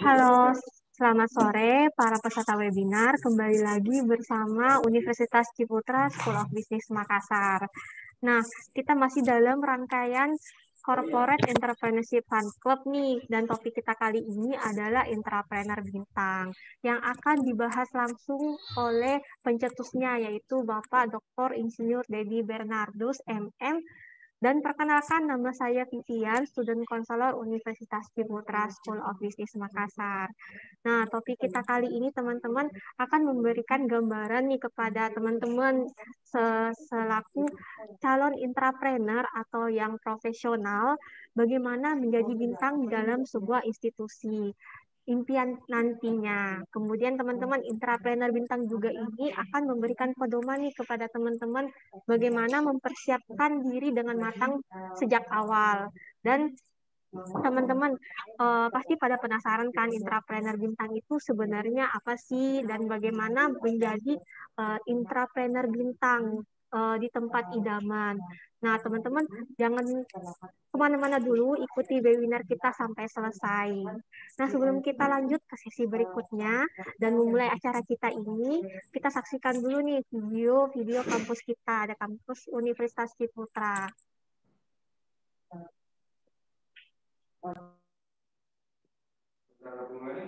Halo, selamat sore para peserta webinar. Kembali lagi bersama Universitas Ciputra School of Business Makassar. Nah, kita masih dalam rangkaian Corporate Entrepreneurship Fund Club nih, dan topik kita kali ini adalah entrepreneur bintang yang akan dibahas langsung oleh pencetusnya yaitu Bapak Dr. Insinyur Dedi Bernardus MM dan perkenalkan nama saya Vivian, student counselor Universitas Ciputra School of Business Makassar. Nah, topik kita kali ini teman-teman akan memberikan gambaran nih kepada teman-teman selaku calon intrapreneur atau yang profesional bagaimana menjadi bintang di dalam sebuah institusi impian nantinya. Kemudian teman-teman hmm. intrapreneur bintang juga ini akan memberikan pedoman nih kepada teman-teman bagaimana mempersiapkan diri dengan matang sejak awal. Dan teman-teman uh, pasti pada penasaran kan intrapreneur bintang itu sebenarnya apa sih dan bagaimana menjadi uh, intrapreneur bintang uh, di tempat ah, idaman. Nah, teman-teman jangan kemana-mana dulu, ikuti webinar kita sampai selesai. Nah, sebelum kita lanjut ke sesi berikutnya dan memulai acara kita ini, kita saksikan dulu nih video-video kampus kita, ada kampus Universitas Ciputra. Nah, hubungannya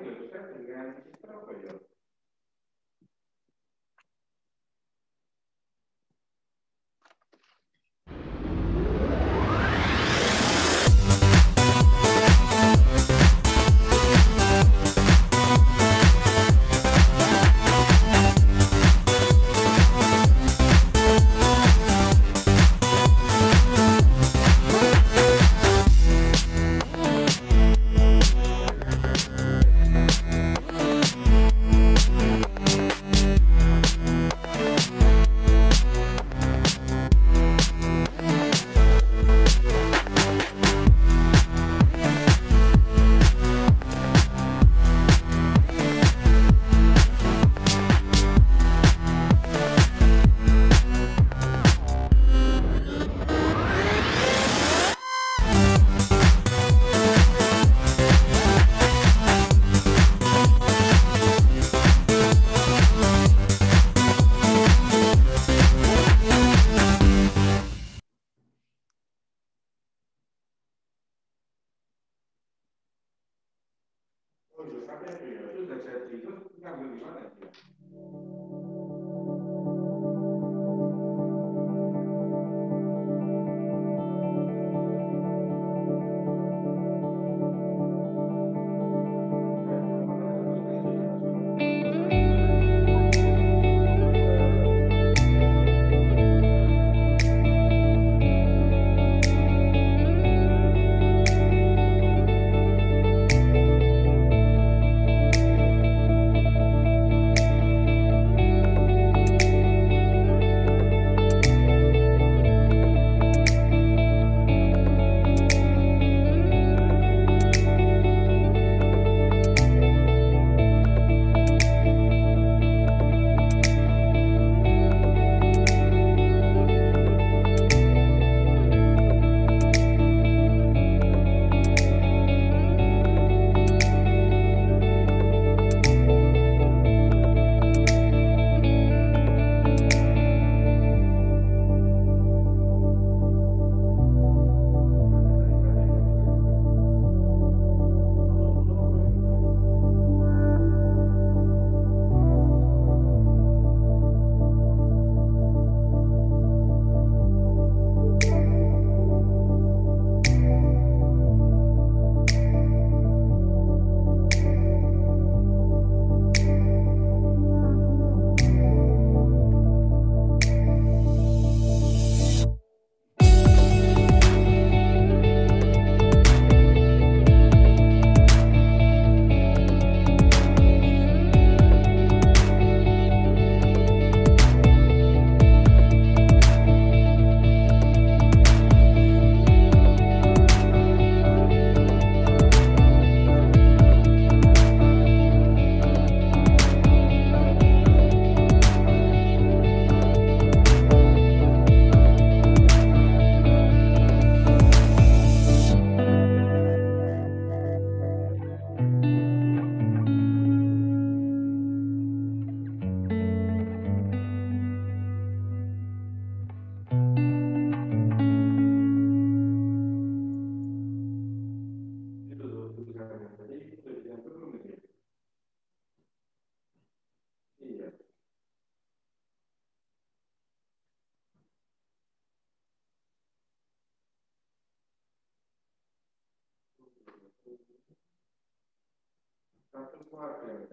keluarga.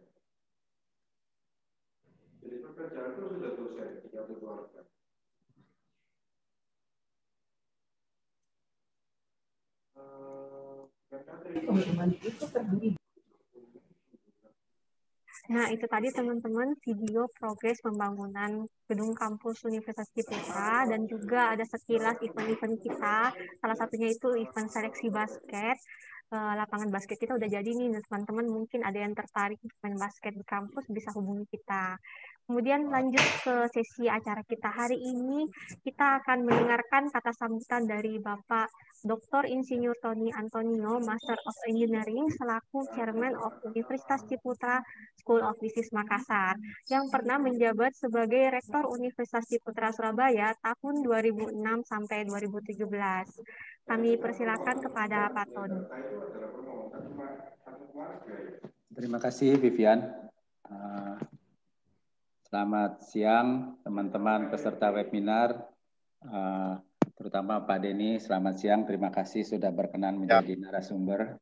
Jadi pekerjaan itu sudah di keluarga. Nah, itu tadi teman-teman video progres pembangunan gedung kampus Universitas Ciputra dan juga ada sekilas event-event kita. Salah satunya itu event seleksi basket. Eh, lapangan basket kita udah jadi nih teman-teman mungkin ada yang tertarik main basket di kampus bisa hubungi kita Kemudian lanjut ke sesi acara kita hari ini, kita akan mendengarkan kata sambutan dari Bapak Dr. Insinyur Tony Antonio, Master of Engineering, selaku Chairman of Universitas Ciputra School of Business Makassar, yang pernah menjabat sebagai Rektor Universitas Ciputra Surabaya tahun 2006 sampai 2017. Kami persilakan kepada Pak Tony. Terima kasih, Vivian. Uh, Selamat siang teman-teman peserta webinar, eh, terutama Pak Denny. Selamat siang, terima kasih sudah berkenan menjadi ya. narasumber.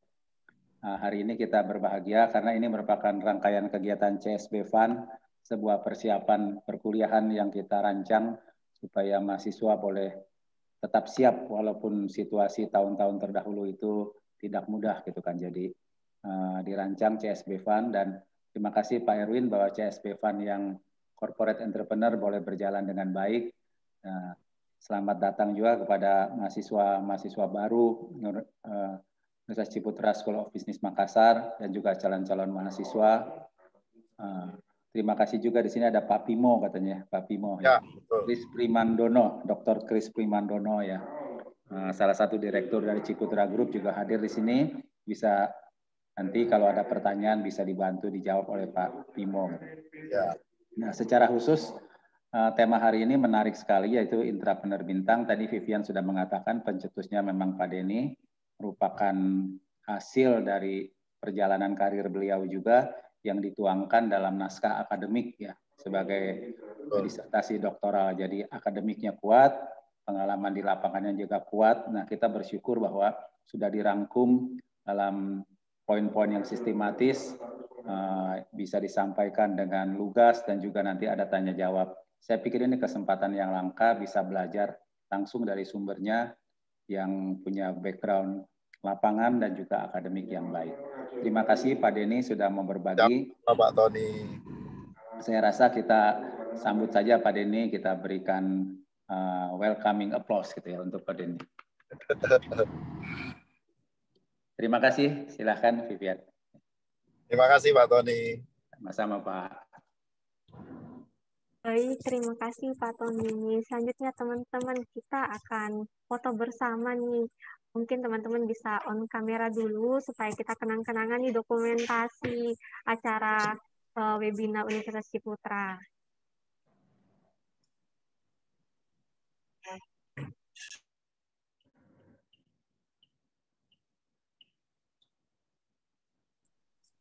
Eh, hari ini kita berbahagia karena ini merupakan rangkaian kegiatan CSB Fund, sebuah persiapan perkuliahan yang kita rancang supaya mahasiswa boleh tetap siap walaupun situasi tahun-tahun terdahulu itu tidak mudah gitu kan. Jadi eh, dirancang CSB Fund dan terima kasih Pak Erwin bahwa CSB Fund yang corporate entrepreneur boleh berjalan dengan baik. Nah, selamat datang juga kepada mahasiswa-mahasiswa baru eh, Universitas Ciputra School of Business Makassar dan juga calon-calon mahasiswa. Eh, terima kasih juga di sini ada Pak Pimo katanya, Pak Pimo. Ya, ya betul. Chris Primandono, Dr. Chris Primandono ya. Eh, salah satu direktur dari Ciputra Group juga hadir di sini. Bisa nanti kalau ada pertanyaan bisa dibantu dijawab oleh Pak Pimo. Ya. Nah, secara khusus eh, tema hari ini menarik sekali yaitu intrapreneur bintang. Tadi Vivian sudah mengatakan pencetusnya memang Pak Denny merupakan hasil dari perjalanan karir beliau juga yang dituangkan dalam naskah akademik ya sebagai disertasi doktoral. Jadi akademiknya kuat, pengalaman di lapangannya juga kuat. Nah, kita bersyukur bahwa sudah dirangkum dalam poin-poin yang sistematis uh, bisa disampaikan dengan lugas dan juga nanti ada tanya jawab. Saya pikir ini kesempatan yang langka bisa belajar langsung dari sumbernya yang punya background lapangan dan juga akademik yang baik. Terima kasih Pak Denny sudah memberbagi. Pak Tony. Saya rasa kita sambut saja Pak Denny, kita berikan uh, welcoming applause gitu ya untuk Pak Denny. Terima kasih. Silahkan Vivian. Terima kasih Pak Tony. Sama-sama Pak. Baik, terima kasih Pak Tony. Selanjutnya teman-teman kita akan foto bersama nih. Mungkin teman-teman bisa on kamera dulu supaya kita kenang-kenangan di dokumentasi acara uh, webinar Universitas Ciputra.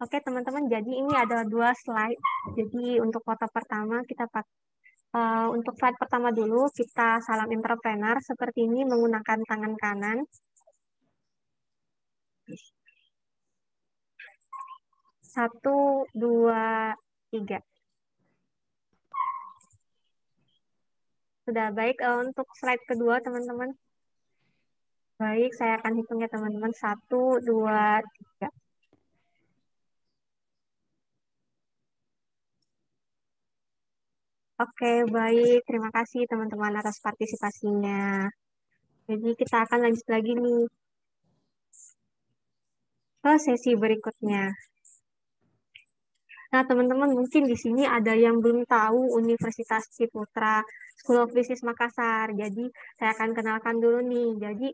Oke teman-teman, jadi ini adalah dua slide. Jadi untuk foto pertama kita pakai uh, eh, untuk slide pertama dulu kita salam entrepreneur seperti ini menggunakan tangan kanan. Satu, dua, tiga. Sudah baik uh, untuk slide kedua teman-teman. Baik, saya akan hitung ya teman-teman. Satu, dua, tiga. Oke, baik. Terima kasih teman-teman atas partisipasinya. Jadi kita akan lanjut lagi nih ke sesi berikutnya. Nah, teman-teman mungkin di sini ada yang belum tahu Universitas Ciputra School of Business Makassar. Jadi, saya akan kenalkan dulu nih. Jadi,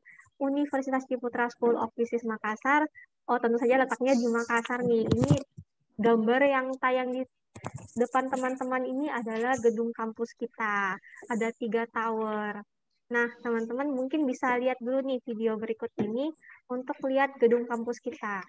Universitas Ciputra School of Business Makassar, oh tentu saja letaknya di Makassar nih. Ini gambar yang tayang di depan teman-teman ini adalah gedung kampus kita. Ada tiga tower. Nah, teman-teman mungkin bisa lihat dulu nih video berikut ini untuk lihat gedung kampus kita.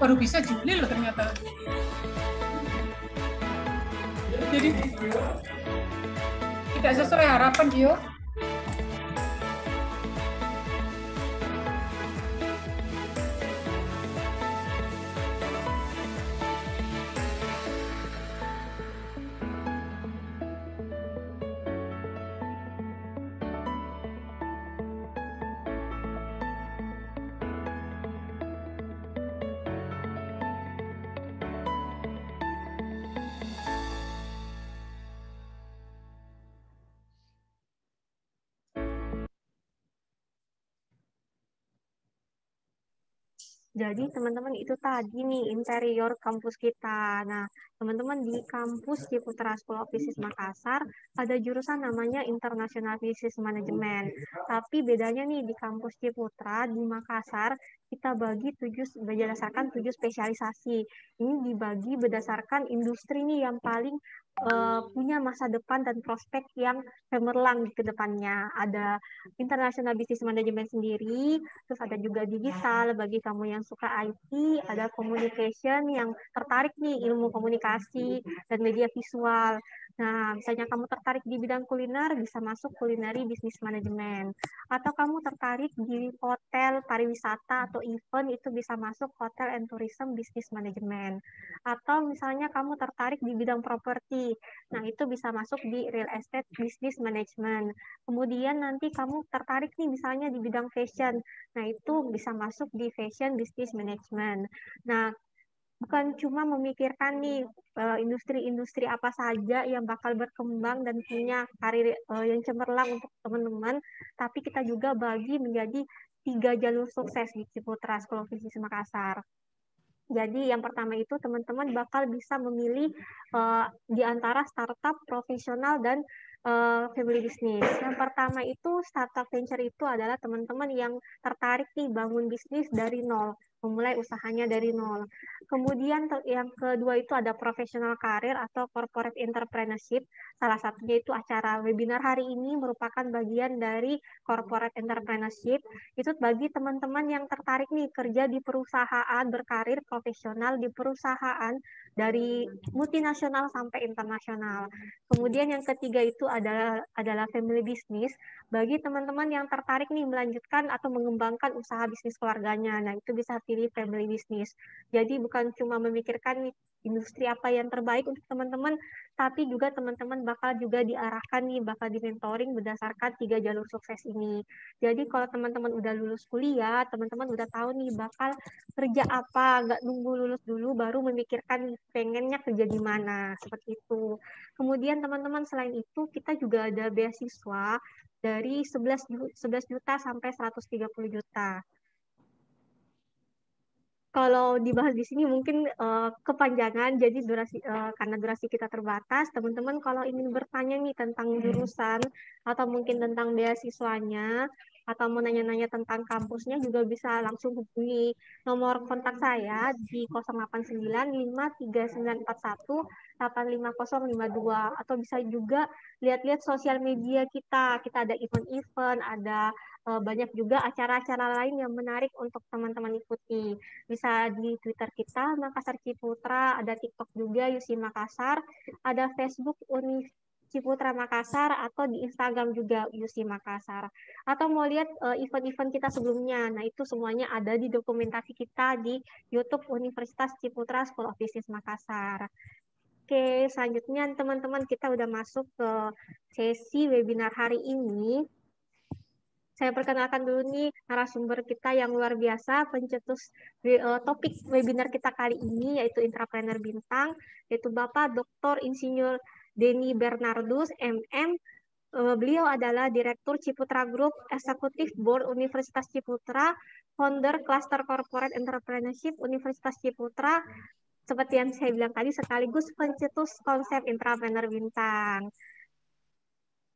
baru bisa Juli loh ternyata jadi tidak sesuai harapan Dio itu tadi nih interior kampus kita. Nah, teman-teman di kampus Ciputra Putra School of Business Makassar ada jurusan namanya International Business Management. Tapi bedanya nih di kampus Ciputra di Makassar kita bagi tujuh berdasarkan tujuh spesialisasi. Ini dibagi berdasarkan industri nih yang paling uh, punya masa depan dan prospek yang cemerlang di kedepannya. Ada International Business Management sendiri, terus ada juga digital bagi kamu yang suka IT, ada communication yang tertarik nih ilmu komunikasi dan media visual. Nah, misalnya kamu tertarik di bidang kuliner, bisa masuk kulineri bisnis manajemen. Atau kamu tertarik di hotel, pariwisata, atau event, itu bisa masuk hotel and tourism bisnis manajemen. Atau misalnya kamu tertarik di bidang properti, nah itu bisa masuk di real estate bisnis manajemen Kemudian nanti kamu tertarik nih misalnya di bidang fashion, nah itu bisa masuk di fashion bisnis manajemen Nah, bukan cuma memikirkan nih eh, industri-industri apa saja yang bakal berkembang dan punya karir eh, yang cemerlang untuk teman-teman, tapi kita juga bagi menjadi tiga jalur sukses di Ciputra Sekolah Visi Makassar. Jadi yang pertama itu teman-teman bakal bisa memilih uh, di antara startup profesional dan uh, family bisnis. Yang pertama itu startup venture itu adalah teman-teman yang tertarik nih bangun bisnis dari nol, memulai usahanya dari nol. Kemudian yang kedua itu ada professional career atau corporate entrepreneurship. Salah satunya itu acara webinar hari ini merupakan bagian dari corporate entrepreneurship. Itu bagi teman-teman yang tertarik nih kerja di perusahaan, berkarir profesional di perusahaan dari multinasional sampai internasional. Kemudian yang ketiga itu adalah adalah family business bagi teman-teman yang tertarik nih melanjutkan atau mengembangkan usaha bisnis keluarganya. Nah, itu bisa pilih family business. Jadi bukan cuma memikirkan industri apa yang terbaik untuk teman-teman tapi juga teman-teman bakal juga diarahkan nih, bakal di berdasarkan tiga jalur sukses ini. Jadi kalau teman-teman udah lulus kuliah, teman-teman udah tahu nih bakal kerja apa, nggak nunggu lulus dulu baru memikirkan pengennya kerja di mana, seperti itu. Kemudian teman-teman selain itu kita juga ada beasiswa dari 11 juta sampai 130 juta kalau dibahas di sini mungkin uh, kepanjangan jadi durasi uh, karena durasi kita terbatas teman-teman kalau ingin bertanya nih tentang hmm. jurusan atau mungkin tentang beasiswanya atau mau nanya-nanya tentang kampusnya juga bisa langsung hubungi nomor kontak saya di 089 53941 85052 atau bisa juga lihat-lihat sosial media kita. Kita ada event-event, ada eh, banyak juga acara-acara lain yang menarik untuk teman-teman ikuti. Bisa di Twitter kita Makassar Ciputra, ada TikTok juga Yusi Makassar, ada Facebook Unif Ciputra Makassar atau di Instagram juga UC Makassar. Atau mau lihat eh, event-event kita sebelumnya. Nah, itu semuanya ada di dokumentasi kita di YouTube Universitas Ciputra School of Business Makassar. Oke, selanjutnya teman-teman kita udah masuk ke sesi webinar hari ini saya perkenalkan dulu nih narasumber kita yang luar biasa pencetus eh, topik webinar kita kali ini yaitu entrepreneur bintang yaitu Bapak Dr. Insinyur Denny Bernardus, MM. Beliau adalah Direktur Ciputra Group, Eksekutif Board Universitas Ciputra, founder Cluster Corporate Entrepreneurship Universitas Ciputra, seperti yang saya bilang tadi, sekaligus pencetus konsep intrapreneur bintang.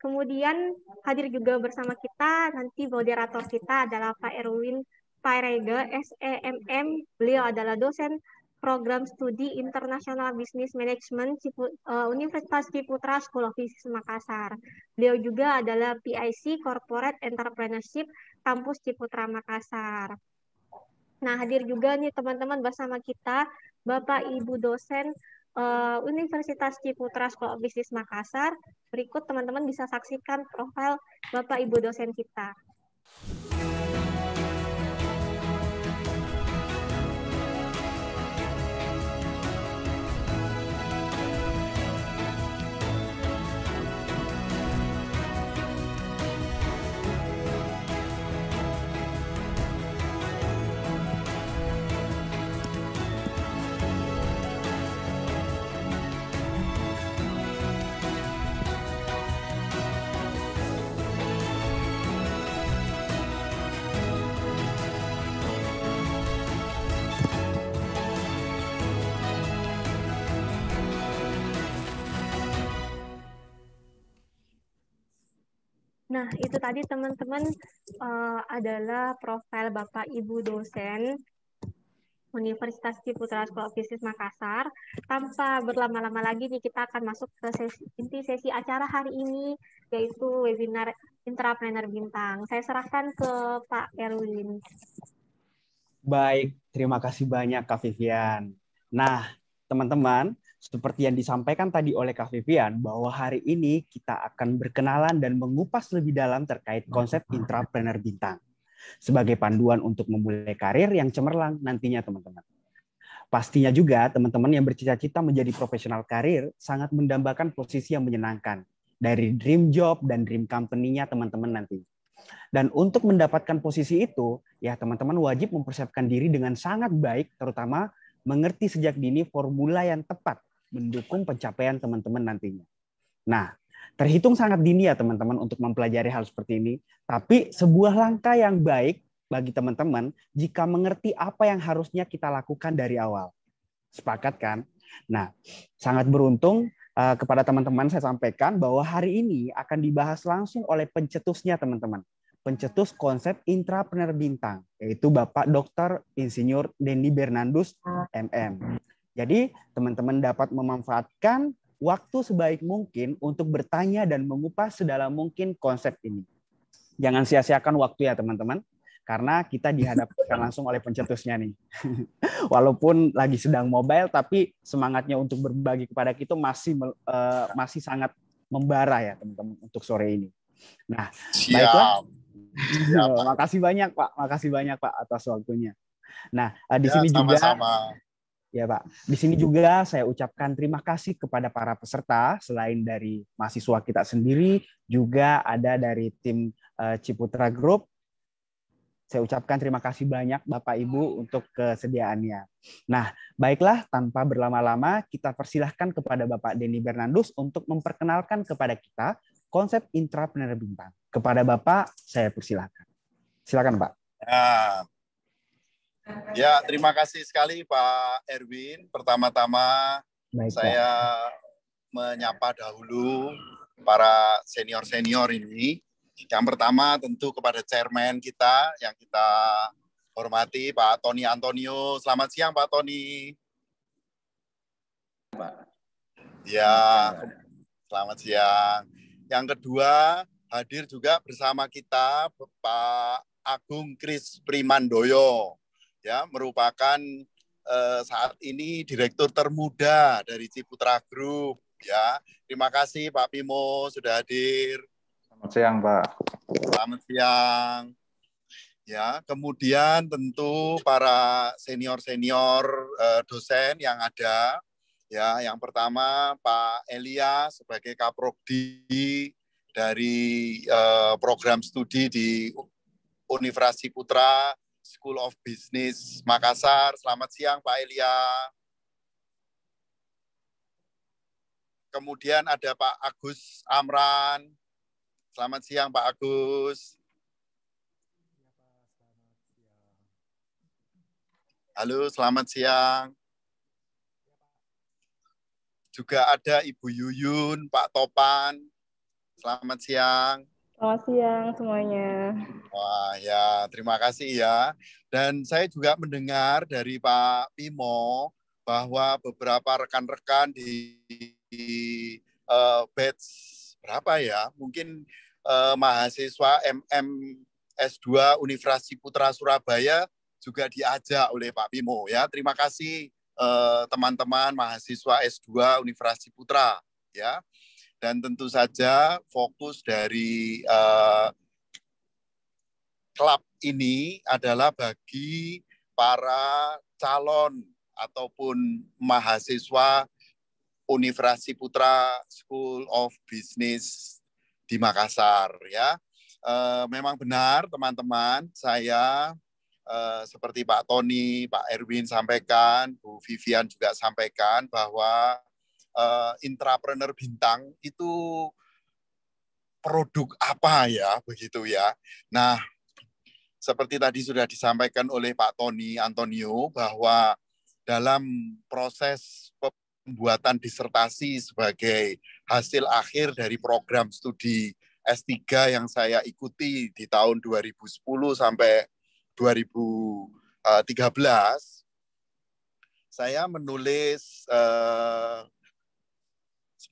Kemudian hadir juga bersama kita nanti moderator kita adalah Pak Erwin Pairega, SEMM. Beliau adalah dosen program studi internasional bisnis Management eh, Universitas Ciputra School of Business Makassar. Beliau juga adalah PIC Corporate Entrepreneurship Kampus Ciputra Makassar. Nah, hadir juga nih teman-teman bersama kita Bapak Ibu dosen uh, Universitas Ciputra School of Business Makassar. Berikut teman-teman bisa saksikan profil Bapak Ibu dosen kita. Nah, itu tadi teman-teman uh, adalah profil Bapak Ibu dosen Universitas Ciputra Sekolah Bisnis Makassar. Tanpa berlama-lama lagi nih kita akan masuk ke sesi, inti sesi acara hari ini yaitu webinar Intrapreneur Bintang. Saya serahkan ke Pak Erwin. Baik, terima kasih banyak Kak Vivian. Nah, teman-teman, seperti yang disampaikan tadi oleh Kak Vivian, bahwa hari ini kita akan berkenalan dan mengupas lebih dalam terkait konsep intrapreneur bintang sebagai panduan untuk memulai karir yang cemerlang nantinya teman-teman. Pastinya juga teman-teman yang bercita-cita menjadi profesional karir sangat mendambakan posisi yang menyenangkan dari dream job dan dream company-nya teman-teman nanti. Dan untuk mendapatkan posisi itu, ya teman-teman wajib mempersiapkan diri dengan sangat baik, terutama mengerti sejak dini formula yang tepat mendukung pencapaian teman-teman nantinya. Nah, terhitung sangat dini ya teman-teman untuk mempelajari hal seperti ini, tapi sebuah langkah yang baik bagi teman-teman jika mengerti apa yang harusnya kita lakukan dari awal. Sepakat kan? Nah, sangat beruntung eh, kepada teman-teman saya sampaikan bahwa hari ini akan dibahas langsung oleh pencetusnya teman-teman pencetus konsep intrapreneur bintang, yaitu Bapak Dr. Insinyur Denny Bernandus MM. Jadi teman-teman dapat memanfaatkan waktu sebaik mungkin untuk bertanya dan mengupas sedalam mungkin konsep ini. Jangan sia-siakan waktu ya teman-teman, karena kita dihadapkan langsung oleh pencetusnya nih. Walaupun lagi sedang mobile, tapi semangatnya untuk berbagi kepada kita masih uh, masih sangat membara ya teman-teman untuk sore ini. Nah, Siap. baiklah. Siap. Makasih banyak Pak, makasih banyak Pak atas waktunya. Nah, eh, di ya, sini sama -sama. juga Ya Pak, di sini juga saya ucapkan terima kasih kepada para peserta, selain dari mahasiswa kita sendiri, juga ada dari tim eh, Ciputra Group. Saya ucapkan terima kasih banyak Bapak Ibu untuk kesediaannya. Nah, baiklah tanpa berlama-lama kita persilahkan kepada Bapak Denny Bernandus untuk memperkenalkan kepada kita konsep intrapreneur bintang. Kepada Bapak, saya persilahkan. Silakan Pak. Ya, Ya, terima kasih sekali Pak Erwin. Pertama-tama saya menyapa dahulu para senior-senior ini. Yang pertama tentu kepada chairman kita yang kita hormati Pak Tony Antonio. Selamat siang Pak Tony. Ya, selamat siang. Yang kedua hadir juga bersama kita Pak Agung Kris Primandoyo ya merupakan eh, saat ini direktur termuda dari Ciputra Group ya. Terima kasih Pak Pimo sudah hadir. Selamat siang, Pak. Selamat siang. Ya, kemudian tentu para senior-senior eh, dosen yang ada ya, yang pertama Pak Elia sebagai Kaprodi dari eh, program studi di Universitas Putra School of Business Makassar. Selamat siang Pak Elia. Kemudian ada Pak Agus Amran. Selamat siang Pak Agus. Halo, selamat siang. Juga ada Ibu Yuyun, Pak Topan. Selamat siang. Selamat siang semuanya. Wah ya, terima kasih ya. Dan saya juga mendengar dari Pak Pimo bahwa beberapa rekan-rekan di, di uh, batch berapa ya, mungkin uh, mahasiswa MM S2 Universitas Putra Surabaya juga diajak oleh Pak Pimo ya. Terima kasih eh, teman-teman uh, mahasiswa S2 Universitas Putra ya dan tentu saja fokus dari uh, klub ini adalah bagi para calon ataupun mahasiswa Universitas Putra School of Business di Makassar ya. Uh, memang benar teman-teman, saya uh, seperti Pak Tony, Pak Erwin sampaikan, Bu Vivian juga sampaikan bahwa uh, intrapreneur bintang itu produk apa ya begitu ya. Nah, seperti tadi sudah disampaikan oleh Pak Tony Antonio bahwa dalam proses pembuatan disertasi sebagai hasil akhir dari program studi S3 yang saya ikuti di tahun 2010 sampai 2013 eh, saya menulis eh,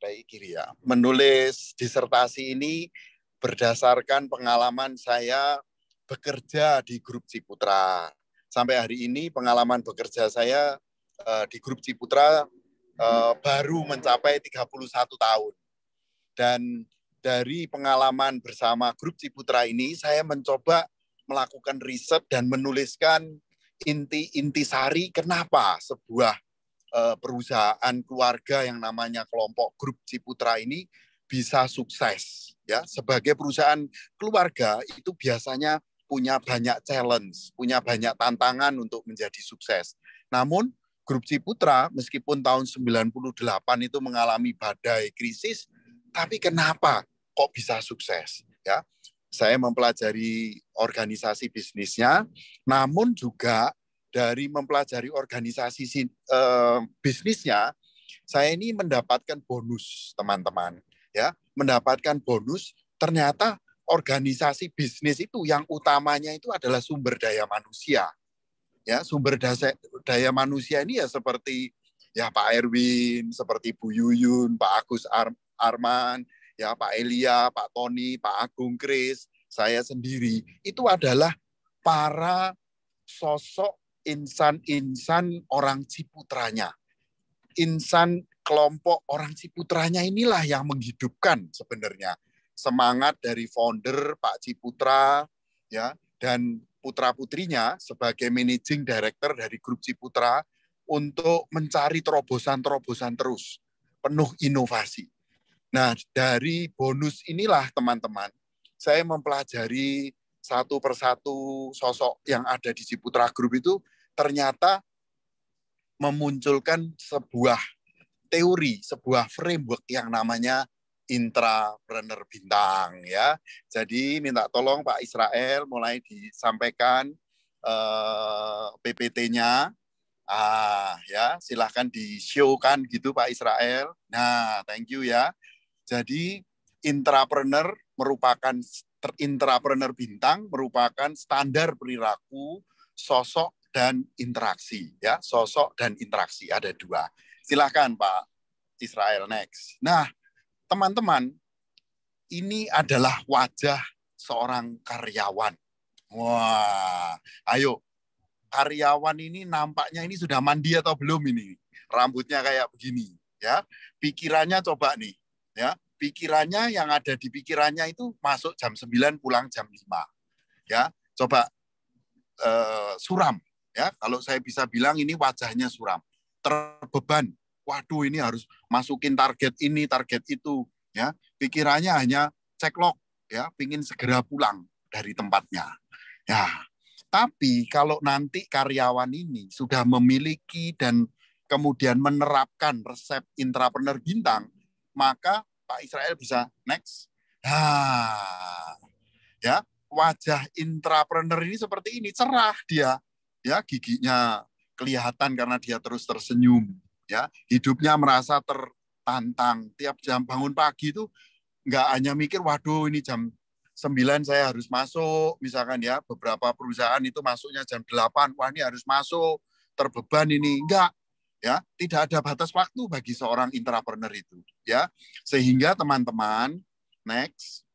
Baik ya. Menulis disertasi ini berdasarkan pengalaman saya bekerja di grup Ciputra. Sampai hari ini pengalaman bekerja saya uh, di grup Ciputra uh, baru mencapai 31 tahun. Dan dari pengalaman bersama grup Ciputra ini saya mencoba melakukan riset dan menuliskan inti-inti sari kenapa sebuah Eh, perusahaan keluarga yang namanya kelompok grup Ciputra ini bisa sukses ya sebagai perusahaan keluarga itu biasanya punya banyak challenge, punya banyak tantangan untuk menjadi sukses. Namun grup Ciputra meskipun tahun 98 itu mengalami badai krisis tapi kenapa kok bisa sukses ya? Saya mempelajari organisasi bisnisnya, namun juga dari mempelajari organisasi uh, bisnisnya, saya ini mendapatkan bonus, teman-teman. Ya, mendapatkan bonus. Ternyata organisasi bisnis itu yang utamanya itu adalah sumber daya manusia. Ya, sumber daya, daya manusia ini ya seperti ya Pak Erwin, seperti Bu Yuyun, Pak Agus Ar Arman, ya Pak Elia, Pak Tony, Pak Agung Kris, saya sendiri itu adalah para sosok insan-insan orang Ciputranya. Insan kelompok orang Ciputranya inilah yang menghidupkan sebenarnya semangat dari founder Pak Ciputra ya dan putra-putrinya sebagai managing director dari grup Ciputra untuk mencari terobosan-terobosan terus penuh inovasi. Nah, dari bonus inilah teman-teman saya mempelajari satu persatu sosok yang ada di Ciputra Group itu ternyata memunculkan sebuah teori, sebuah framework yang namanya intrapreneur bintang ya. Jadi minta tolong Pak Israel mulai disampaikan eh, PPT-nya. Ah ya, silahkan di kan gitu Pak Israel. Nah, thank you ya. Jadi intrapreneur merupakan intrapreneur bintang merupakan standar perilaku, sosok dan interaksi ya, sosok dan interaksi ada dua. Silahkan Pak Israel next. Nah, teman-teman, ini adalah wajah seorang karyawan. Wah, ayo karyawan ini nampaknya ini sudah mandi atau belum ini? Rambutnya kayak begini, ya. Pikirannya coba nih, ya pikirannya yang ada di pikirannya itu masuk jam 9 pulang jam 5. Ya, coba uh, suram ya. Kalau saya bisa bilang ini wajahnya suram, terbeban. Waduh, ini harus masukin target ini, target itu ya. Pikirannya hanya ceklok ya, pingin segera pulang dari tempatnya. Ya. Tapi kalau nanti karyawan ini sudah memiliki dan kemudian menerapkan resep intrapreneur bintang, maka Pak Israel bisa next. Nah, ya wajah intrapreneur ini seperti ini cerah dia, ya giginya kelihatan karena dia terus tersenyum, ya hidupnya merasa tertantang. Tiap jam bangun pagi itu nggak hanya mikir, waduh ini jam sembilan saya harus masuk, misalkan ya beberapa perusahaan itu masuknya jam delapan, wah ini harus masuk, terbeban ini. Enggak, ya tidak ada batas waktu bagi seorang intrapreneur itu ya sehingga teman-teman next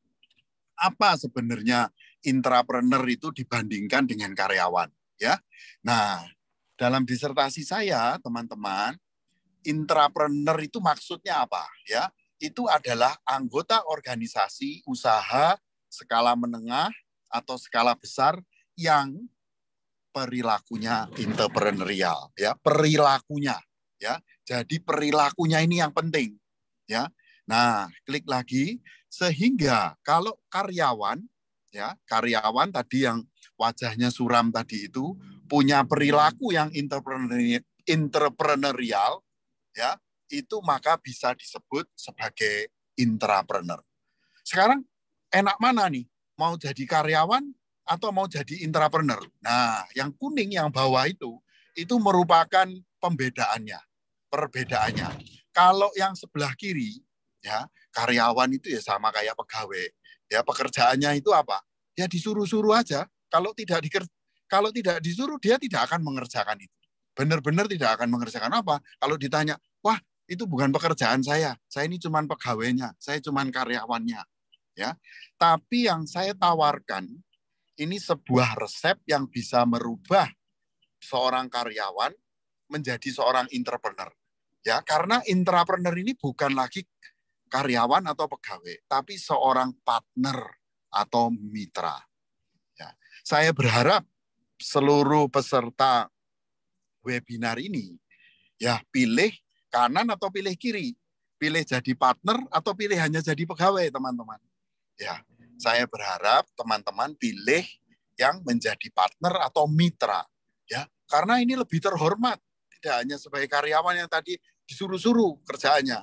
apa sebenarnya intrapreneur itu dibandingkan dengan karyawan ya nah dalam disertasi saya teman-teman intrapreneur itu maksudnya apa ya itu adalah anggota organisasi usaha skala menengah atau skala besar yang perilakunya entrepreneurial ya perilakunya ya jadi perilakunya ini yang penting ya nah klik lagi sehingga kalau karyawan ya karyawan tadi yang wajahnya suram tadi itu punya perilaku yang entrepreneurial ya itu maka bisa disebut sebagai intrapreneur sekarang enak mana nih mau jadi karyawan atau mau jadi entrepreneur. Nah, yang kuning yang bawah itu itu merupakan pembedaannya, perbedaannya. Kalau yang sebelah kiri ya, karyawan itu ya sama kayak pegawai. Ya, pekerjaannya itu apa? Ya disuruh-suruh aja. Kalau tidak diker kalau tidak disuruh dia tidak akan mengerjakan itu. Benar-benar tidak akan mengerjakan apa? Kalau ditanya, "Wah, itu bukan pekerjaan saya. Saya ini cuman pegawainya, saya cuman karyawannya." Ya. Tapi yang saya tawarkan ini sebuah resep yang bisa merubah seorang karyawan menjadi seorang entrepreneur. Ya, karena entrepreneur ini bukan lagi karyawan atau pegawai, tapi seorang partner atau mitra. Ya. Saya berharap seluruh peserta webinar ini ya pilih kanan atau pilih kiri, pilih jadi partner atau pilih hanya jadi pegawai, teman-teman. Ya. Saya berharap teman-teman pilih yang menjadi partner atau mitra ya karena ini lebih terhormat tidak hanya sebagai karyawan yang tadi disuruh-suruh kerjaannya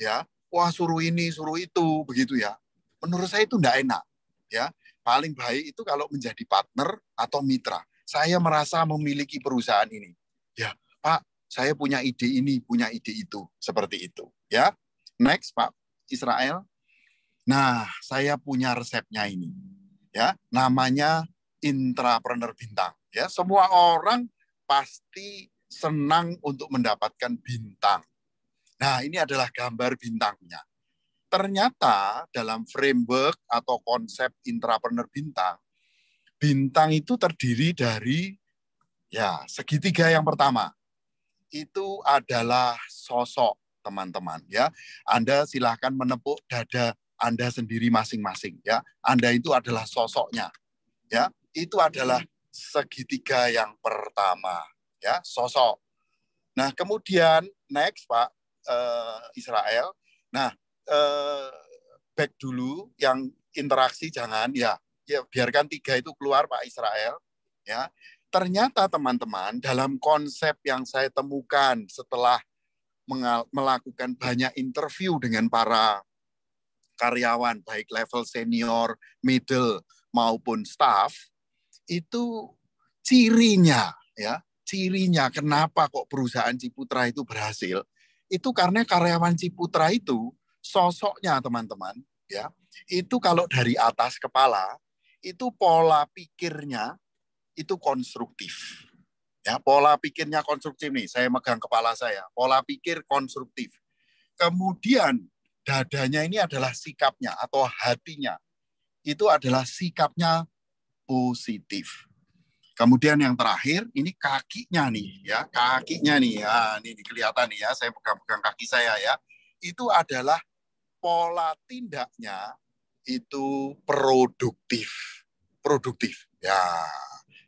ya wah suruh ini suruh itu begitu ya menurut saya itu tidak enak ya paling baik itu kalau menjadi partner atau mitra saya merasa memiliki perusahaan ini ya pak saya punya ide ini punya ide itu seperti itu ya next pak Israel Nah, saya punya resepnya ini. Ya, namanya intrapreneur bintang. Ya, semua orang pasti senang untuk mendapatkan bintang. Nah, ini adalah gambar bintangnya. Ternyata dalam framework atau konsep intrapreneur bintang, bintang itu terdiri dari ya segitiga yang pertama. Itu adalah sosok teman-teman ya. Anda silahkan menepuk dada anda sendiri masing-masing ya. Anda itu adalah sosoknya. Ya, itu adalah segitiga yang pertama ya, sosok. Nah, kemudian next Pak eh, Israel. Nah, eh, back dulu yang interaksi jangan ya, ya biarkan tiga itu keluar Pak Israel ya. Ternyata teman-teman dalam konsep yang saya temukan setelah melakukan banyak interview dengan para karyawan baik level senior, middle maupun staff itu cirinya ya, cirinya kenapa kok perusahaan Ciputra itu berhasil itu karena karyawan Ciputra itu sosoknya teman-teman ya. Itu kalau dari atas kepala itu pola pikirnya itu konstruktif. Ya, pola pikirnya konstruktif nih. Saya megang kepala saya. Pola pikir konstruktif. Kemudian dadanya ini adalah sikapnya atau hatinya. Itu adalah sikapnya positif. Kemudian yang terakhir ini kakinya nih ya, kakinya nih ya, ini kelihatan nih ya, saya pegang-pegang kaki saya ya. Itu adalah pola tindaknya itu produktif. Produktif. Ya.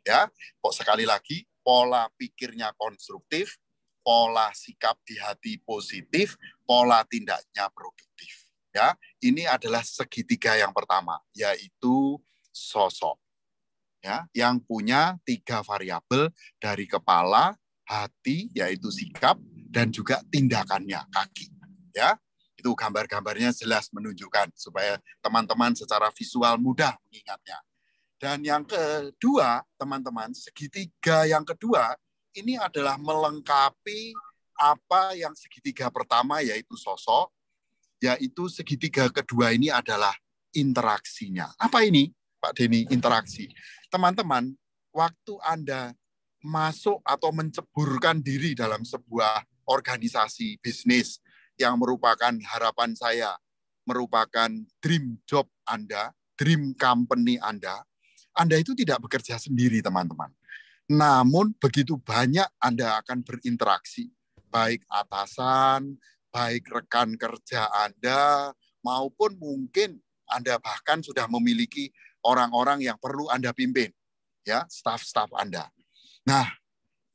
Ya, kok sekali lagi pola pikirnya konstruktif, pola sikap di hati positif, pola tindaknya produktif. Ya, ini adalah segitiga yang pertama, yaitu sosok. Ya, yang punya tiga variabel dari kepala, hati, yaitu sikap, dan juga tindakannya, kaki. Ya, itu gambar-gambarnya jelas menunjukkan supaya teman-teman secara visual mudah mengingatnya. Dan yang kedua, teman-teman, segitiga yang kedua ini adalah melengkapi apa yang segitiga pertama yaitu sosok, yaitu segitiga kedua ini adalah interaksinya. Apa ini, Pak Deni Interaksi. Teman-teman, waktu Anda masuk atau menceburkan diri dalam sebuah organisasi bisnis yang merupakan harapan saya, merupakan dream job Anda, dream company Anda, Anda itu tidak bekerja sendiri, teman-teman. Namun begitu banyak Anda akan berinteraksi baik atasan, baik rekan kerja Anda, maupun mungkin Anda bahkan sudah memiliki orang-orang yang perlu Anda pimpin, ya, staff-staff Anda. Nah,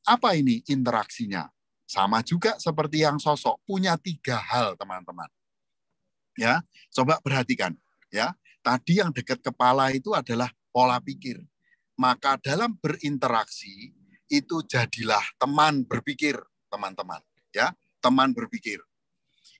apa ini interaksinya? Sama juga seperti yang sosok punya tiga hal, teman-teman. Ya, coba perhatikan, ya. Tadi yang dekat kepala itu adalah pola pikir. Maka dalam berinteraksi itu jadilah teman berpikir teman-teman ya teman berpikir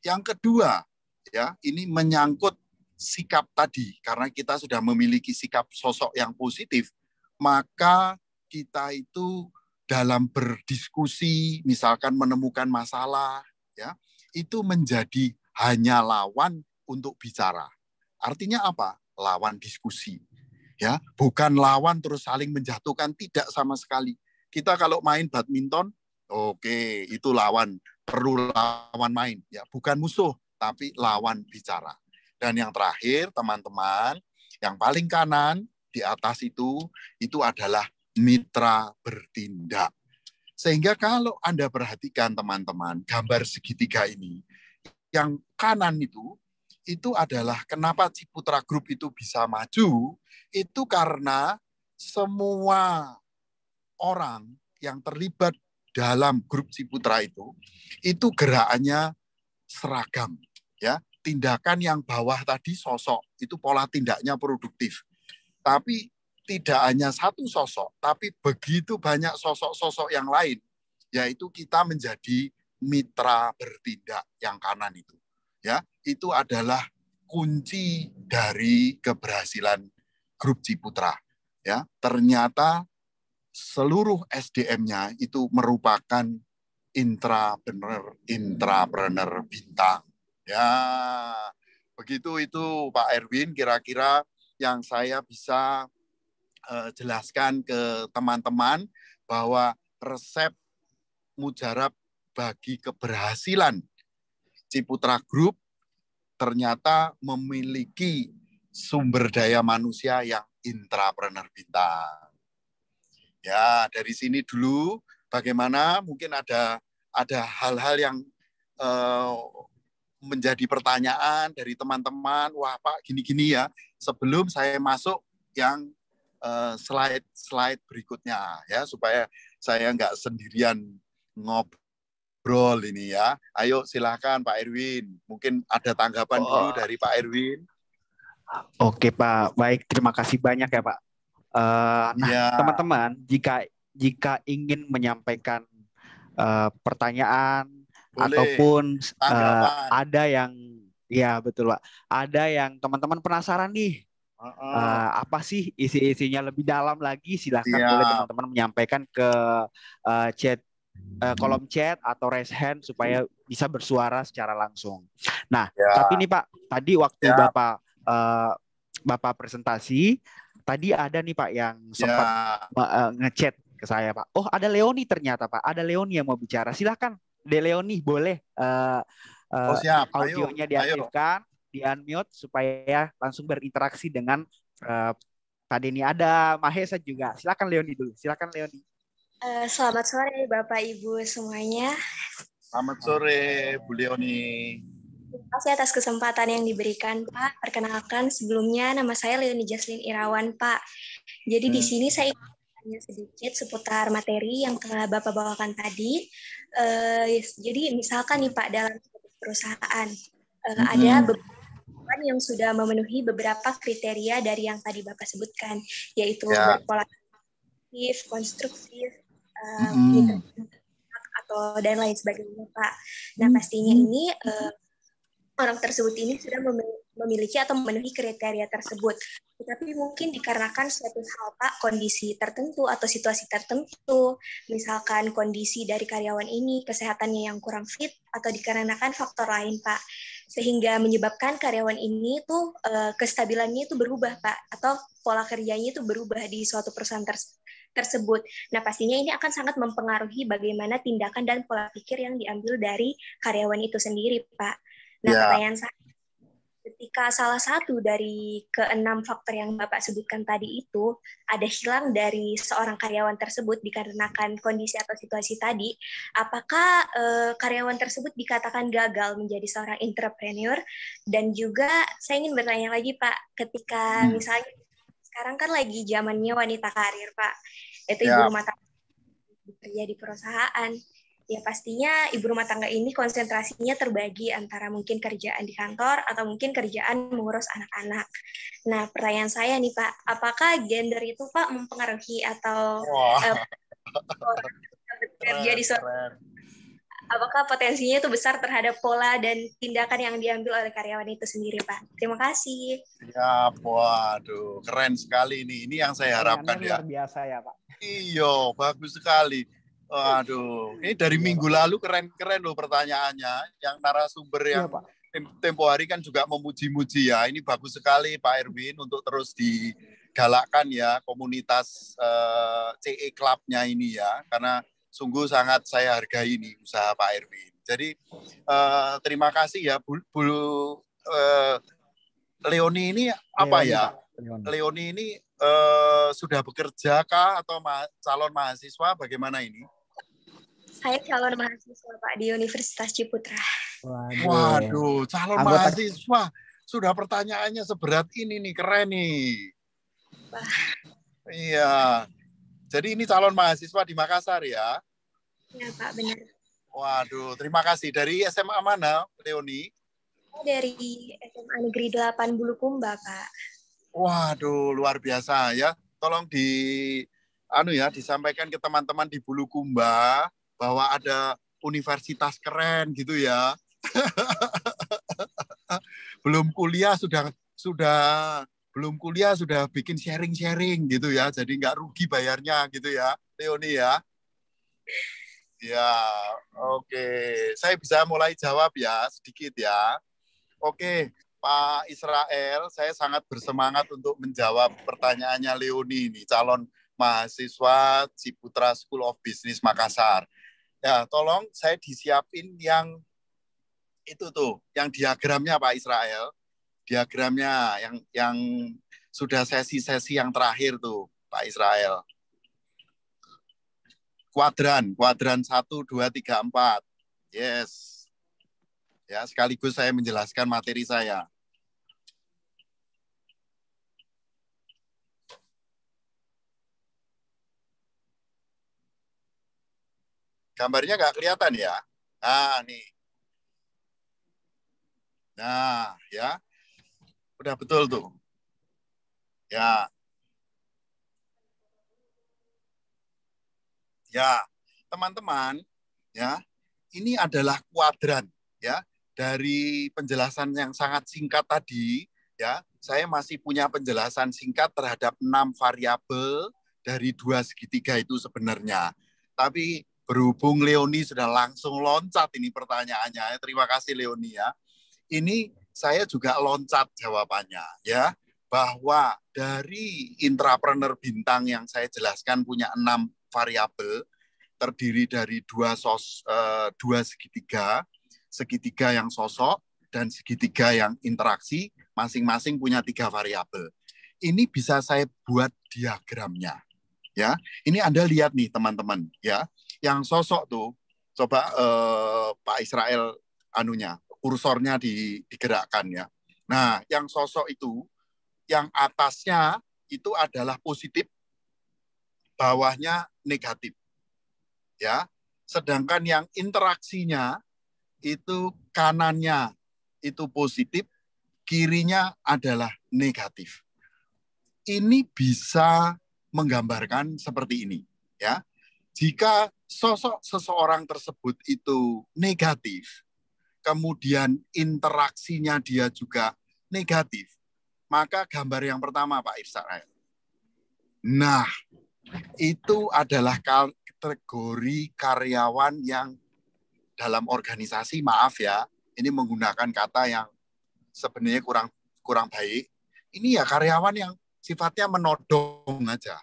yang kedua ya ini menyangkut sikap tadi karena kita sudah memiliki sikap sosok yang positif maka kita itu dalam berdiskusi misalkan menemukan masalah ya itu menjadi hanya lawan untuk bicara artinya apa lawan diskusi ya bukan lawan terus saling menjatuhkan tidak sama sekali kita kalau main badminton Oke, itu lawan perlu lawan main ya, bukan musuh tapi lawan bicara. Dan yang terakhir teman-teman, yang paling kanan di atas itu itu adalah mitra bertindak. Sehingga kalau Anda perhatikan teman-teman, gambar segitiga ini, yang kanan itu itu adalah kenapa Ciputra Group itu bisa maju, itu karena semua orang yang terlibat dalam grup Ciputra itu itu gerakannya seragam ya tindakan yang bawah tadi sosok itu pola tindaknya produktif tapi tidak hanya satu sosok tapi begitu banyak sosok-sosok yang lain yaitu kita menjadi mitra bertindak yang kanan itu ya itu adalah kunci dari keberhasilan grup Ciputra ya ternyata seluruh SDM-nya itu merupakan intrapreneur, intrapreneur bintang. Ya, begitu itu Pak Erwin kira-kira yang saya bisa uh, jelaskan ke teman-teman bahwa resep mujarab bagi keberhasilan Ciputra Group ternyata memiliki sumber daya manusia yang intrapreneur bintang. Ya, dari sini dulu bagaimana mungkin ada ada hal-hal yang uh, menjadi pertanyaan dari teman-teman, wah Pak gini-gini ya. Sebelum saya masuk yang uh, slide slide berikutnya ya supaya saya nggak sendirian ngobrol ini ya. Ayo silahkan Pak Erwin. Mungkin ada tanggapan oh. dulu dari Pak Erwin. Oke Pak, baik terima kasih banyak ya Pak. Uh, nah, yeah. teman-teman, jika jika ingin menyampaikan uh, pertanyaan Boleh. ataupun uh, ada yang ya betul pak, ada yang teman-teman penasaran nih Uh, -uh. apa sih isi-isinya lebih dalam lagi silahkan yeah. boleh teman-teman menyampaikan ke uh, chat uh, kolom chat atau raise hand supaya bisa bersuara secara langsung. Nah, yeah. tapi ini Pak, tadi waktu yeah. Bapak uh, Bapak presentasi tadi ada nih Pak yang ya. sempat ya. ngechat ke saya Pak. Oh ada Leoni ternyata Pak. Ada Leoni yang mau bicara. Silakan De Leoni boleh uh, uh, oh, siap. audionya ayo, diaktifkan, di unmute supaya langsung berinteraksi dengan uh, Pak Deni. Ada Mahesa juga. Silakan Leoni dulu. Silakan Leoni. Uh, selamat sore Bapak Ibu semuanya. Selamat sore Bu Leoni. Terima kasih atas kesempatan yang diberikan, Pak. Perkenalkan sebelumnya nama saya Leoni Jaslin Irawan, Pak. Jadi hmm. di sini saya ingin tanya sedikit seputar materi yang telah Bapak bawakan tadi. Uh, jadi misalkan nih Pak dalam perusahaan uh, hmm. ada perusahaan yang sudah memenuhi beberapa kriteria dari yang tadi Bapak sebutkan, yaitu ya. berpola aktif, konstruktif, um, hmm. atau dan lain sebagainya Pak. Nah hmm. pastinya ini uh, orang tersebut ini sudah memiliki atau memenuhi kriteria tersebut. Tetapi mungkin dikarenakan suatu hal Pak, kondisi tertentu atau situasi tertentu, misalkan kondisi dari karyawan ini, kesehatannya yang kurang fit, atau dikarenakan faktor lain Pak. Sehingga menyebabkan karyawan ini tuh eh, kestabilannya itu berubah Pak, atau pola kerjanya itu berubah di suatu perusahaan tersebut tersebut. Nah, pastinya ini akan sangat mempengaruhi bagaimana tindakan dan pola pikir yang diambil dari karyawan itu sendiri, Pak. Nah, yeah. pertanyaan saya, ketika salah satu dari keenam faktor yang Bapak sebutkan tadi itu ada hilang dari seorang karyawan tersebut dikarenakan kondisi atau situasi tadi, apakah eh, karyawan tersebut dikatakan gagal menjadi seorang entrepreneur? Dan juga saya ingin bertanya lagi, Pak, ketika hmm. misalnya sekarang kan lagi zamannya wanita karir, Pak. Itu yeah. ibu ya. rumah tangga bekerja di perusahaan Ya pastinya ibu rumah tangga ini konsentrasinya terbagi antara mungkin kerjaan di kantor atau mungkin kerjaan mengurus anak-anak. Nah pertanyaan saya nih Pak, apakah gender itu Pak mempengaruhi atau Wah. Uh, eh, di apakah potensinya itu besar terhadap pola dan tindakan yang diambil oleh karyawan itu sendiri, Pak. Terima kasih. Ya, waduh, keren sekali ini. Ini yang saya iya, harapkan ya. Luar biasa ya, Pak. Iya, bagus sekali. Waduh, ini dari iya, minggu lalu keren-keren loh pertanyaannya. Yang narasumber iya, yang tempo hari kan juga memuji-muji ya. Ini bagus sekali Pak Erwin untuk terus digalakkan ya komunitas uh, eh, CE Club-nya ini ya. Karena sungguh sangat saya hargai ini usaha Pak Erwin. Jadi uh, terima kasih ya Bu, Bu uh, Leoni ini apa ya? Leoni. ini uh, sudah bekerja kah atau ma calon mahasiswa bagaimana ini? Saya calon mahasiswa Pak di Universitas Ciputra. Waduh, Waduh calon Anggota... mahasiswa sudah pertanyaannya seberat ini nih keren nih. Wah. Iya. Jadi ini calon mahasiswa di Makassar ya? Iya Pak, benar. Waduh, terima kasih. Dari SMA mana, Leoni? Dari SMA Negeri 8 Bulukumba, Pak. Waduh, luar biasa ya. Tolong di anu ya, disampaikan ke teman-teman di Bulukumba bahwa ada universitas keren gitu ya. belum kuliah sudah sudah belum kuliah sudah bikin sharing-sharing gitu ya. Jadi nggak rugi bayarnya gitu ya, Leoni ya. Ya, oke. Okay. Saya bisa mulai jawab ya sedikit ya. Oke, okay, Pak Israel, saya sangat bersemangat untuk menjawab pertanyaannya Leoni ini, calon mahasiswa Ciputra School of Business Makassar. Ya, tolong saya disiapin yang itu tuh, yang diagramnya Pak Israel, diagramnya yang yang sudah sesi-sesi yang terakhir tuh Pak Israel. Kuadran, kuadran 1 2 3 4. Yes. Ya, sekaligus saya menjelaskan materi saya. Gambarnya nggak kelihatan ya. Nah, nih. Nah, ya. Udah betul tuh. Ya. Ya, teman-teman, ya. Ini adalah kuadran, ya. Dari penjelasan yang sangat singkat tadi, ya, saya masih punya penjelasan singkat terhadap enam variabel dari dua segitiga itu sebenarnya. Tapi Berhubung Leoni sudah langsung loncat ini pertanyaannya. Ya. Terima kasih Leoni ya. Ini saya juga loncat jawabannya ya bahwa dari intrapreneur bintang yang saya jelaskan punya enam variabel terdiri dari dua sos eh, dua segitiga segitiga yang sosok dan segitiga yang interaksi masing-masing punya tiga variabel ini bisa saya buat diagramnya ya ini anda lihat nih teman-teman ya yang sosok tuh coba eh, Pak Israel anunya kursornya di, digerakkan ya. Nah, yang sosok itu yang atasnya itu adalah positif, bawahnya negatif. Ya. Sedangkan yang interaksinya itu kanannya itu positif, kirinya adalah negatif. Ini bisa menggambarkan seperti ini, ya. Jika sosok seseorang tersebut itu negatif, kemudian interaksinya dia juga negatif, maka gambar yang pertama Pak Israel. Nah, itu adalah kategori karyawan yang dalam organisasi, maaf ya, ini menggunakan kata yang sebenarnya kurang kurang baik. Ini ya karyawan yang sifatnya menodong aja.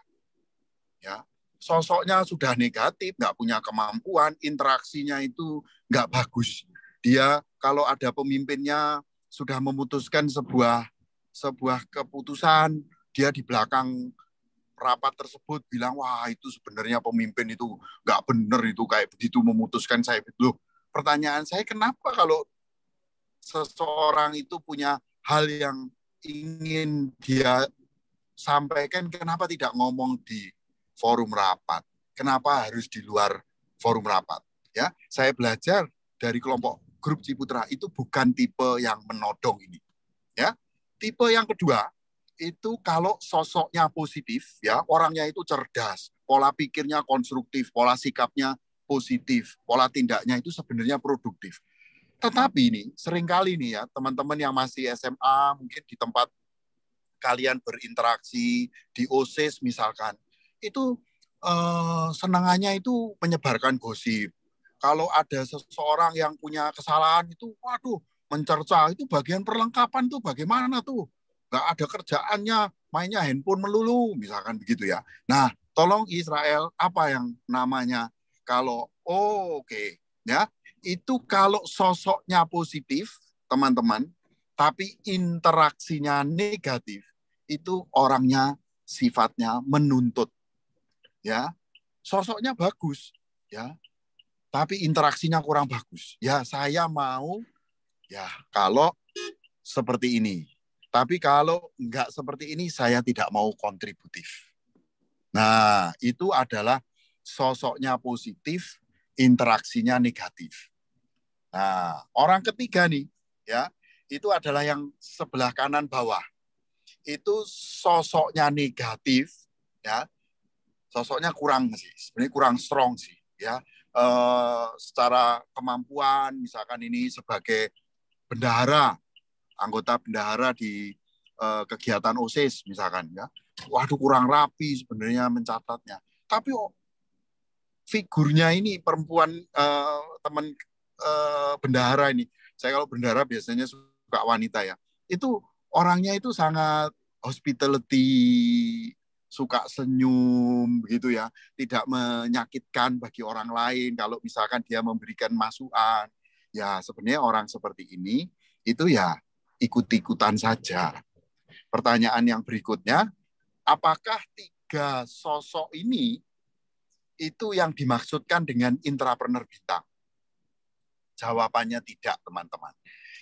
Ya, sosoknya sudah negatif, nggak punya kemampuan, interaksinya itu nggak bagus. Dia kalau ada pemimpinnya sudah memutuskan sebuah sebuah keputusan, dia di belakang rapat tersebut bilang wah itu sebenarnya pemimpin itu nggak benar itu kayak begitu memutuskan saya itu. pertanyaan saya kenapa kalau seseorang itu punya hal yang ingin dia sampaikan kenapa tidak ngomong di forum rapat. Kenapa harus di luar forum rapat? Ya, saya belajar dari kelompok grup Ciputra itu bukan tipe yang menodong ini. Ya. Tipe yang kedua itu kalau sosoknya positif ya, orangnya itu cerdas, pola pikirnya konstruktif, pola sikapnya positif, pola tindaknya itu sebenarnya produktif. Tetapi ini seringkali nih ya teman-teman yang masih SMA mungkin di tempat kalian berinteraksi di OSIS misalkan itu uh, eh, senangannya itu menyebarkan gosip. Kalau ada seseorang yang punya kesalahan itu, waduh, mencerca itu bagian perlengkapan tuh bagaimana tuh? Gak ada kerjaannya, mainnya handphone melulu, misalkan begitu ya. Nah, tolong Israel apa yang namanya kalau oh, oke okay, ya itu kalau sosoknya positif teman-teman tapi interaksinya negatif itu orangnya sifatnya menuntut ya sosoknya bagus ya tapi interaksinya kurang bagus ya saya mau ya kalau seperti ini tapi kalau nggak seperti ini saya tidak mau kontributif nah itu adalah sosoknya positif interaksinya negatif nah orang ketiga nih ya itu adalah yang sebelah kanan bawah itu sosoknya negatif ya sosoknya kurang sih sebenarnya kurang strong sih ya uh, secara kemampuan misalkan ini sebagai bendahara anggota bendahara di uh, kegiatan OSIS misalkan ya waduh kurang rapi sebenarnya mencatatnya tapi oh, figurnya ini perempuan uh, teman uh, bendahara ini saya kalau bendahara biasanya suka wanita ya itu orangnya itu sangat hospitality suka senyum begitu ya, tidak menyakitkan bagi orang lain kalau misalkan dia memberikan masukan. Ya, sebenarnya orang seperti ini itu ya ikut-ikutan saja. Pertanyaan yang berikutnya, apakah tiga sosok ini itu yang dimaksudkan dengan intrapreneur bintang? Jawabannya tidak, teman-teman.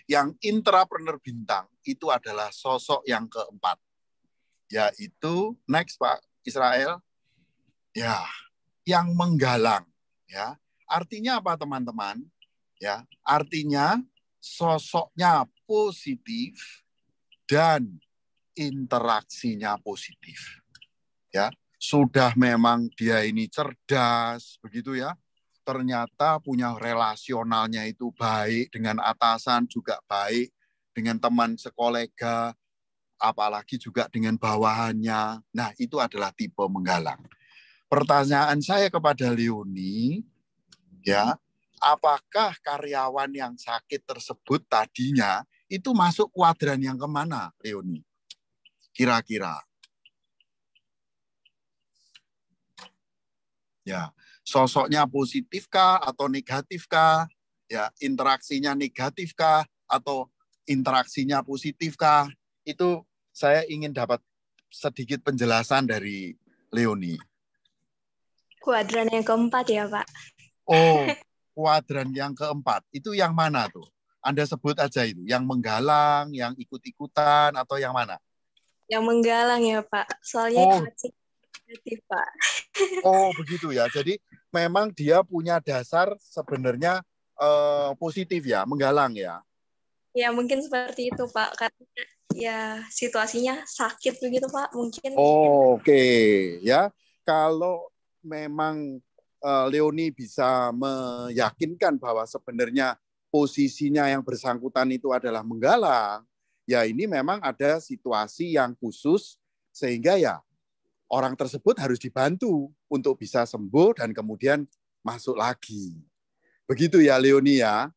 Yang intrapreneur bintang itu adalah sosok yang keempat yaitu next Pak Israel ya yang menggalang ya. Artinya apa teman-teman? Ya, artinya sosoknya positif dan interaksinya positif. Ya, sudah memang dia ini cerdas begitu ya. Ternyata punya relasionalnya itu baik dengan atasan juga baik dengan teman sekolega apalagi juga dengan bawahannya. Nah, itu adalah tipe menggalang. Pertanyaan saya kepada Leoni, ya, apakah karyawan yang sakit tersebut tadinya itu masuk kuadran yang kemana, Leoni? Kira-kira. Ya, sosoknya positifkah atau negatifkah? Ya, interaksinya negatifkah atau interaksinya positifkah? Itu saya ingin dapat sedikit penjelasan dari Leoni. Kuadran yang keempat ya, Pak. Oh, kuadran yang keempat. Itu yang mana tuh? Anda sebut aja itu. Yang menggalang, yang ikut-ikutan, atau yang mana? Yang menggalang ya, Pak. Soalnya oh. kreatif, Pak. Oh, begitu ya. Jadi memang dia punya dasar sebenarnya uh, positif ya, menggalang ya. Ya, mungkin seperti itu, Pak. Karena ya situasinya sakit begitu Pak mungkin. Oh, Oke okay. ya kalau memang uh, Leoni bisa meyakinkan bahwa sebenarnya posisinya yang bersangkutan itu adalah menggalang, ya ini memang ada situasi yang khusus sehingga ya orang tersebut harus dibantu untuk bisa sembuh dan kemudian masuk lagi. Begitu ya Leoni ya.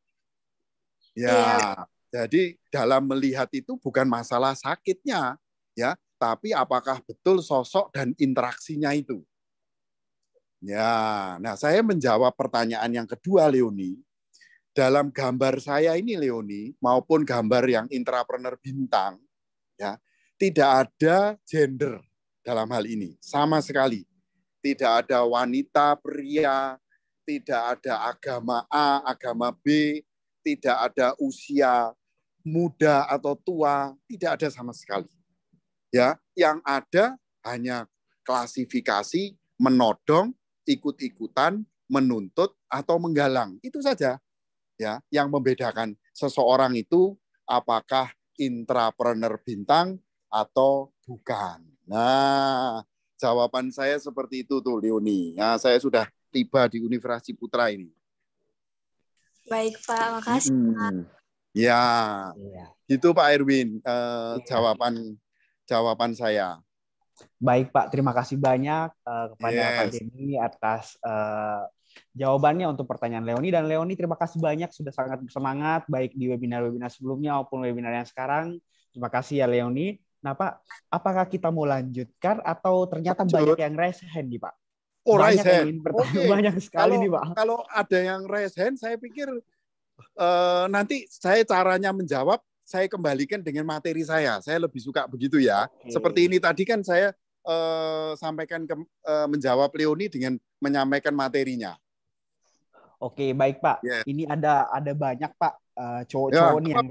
Ya. ya jadi dalam melihat itu bukan masalah sakitnya ya, tapi apakah betul sosok dan interaksinya itu. Ya, nah saya menjawab pertanyaan yang kedua Leoni. Dalam gambar saya ini Leoni maupun gambar yang intrapreneur bintang ya, tidak ada gender dalam hal ini sama sekali. Tidak ada wanita, pria, tidak ada agama A, agama B, tidak ada usia muda atau tua, tidak ada sama sekali. Ya, yang ada hanya klasifikasi menodong, ikut-ikutan, menuntut atau menggalang. Itu saja. Ya, yang membedakan seseorang itu apakah intrapreneur bintang atau bukan. Nah, jawaban saya seperti itu tuh Leoni. Nah, saya sudah tiba di Universitas Putra ini. Baik Pak, makasih. Hmm. Ya, ya, itu Pak Erwin uh, jawaban jawaban saya. Baik Pak, terima kasih banyak uh, kepada yes. Pak Denny atas uh, jawabannya untuk pertanyaan Leoni dan Leoni terima kasih banyak sudah sangat bersemangat baik di webinar-webinar sebelumnya maupun webinar yang sekarang. Terima kasih ya Leoni. Nah Pak, apakah kita mau lanjutkan atau ternyata Lanjut. banyak yang raise hand nih Pak? Oh, banyak raise hand. Okay. Banyak sekali kalau, nih, Pak. Kalau ada yang raise hand, saya pikir uh, nanti saya caranya menjawab, saya kembalikan dengan materi saya. Saya lebih suka begitu ya. Okay. Seperti ini tadi kan saya uh, sampaikan ke, uh, menjawab Leoni dengan menyampaikan materinya. Oke, okay, baik Pak. Yeah. Ini ada ada banyak Pak cowok cowok-cowok ya, nih yang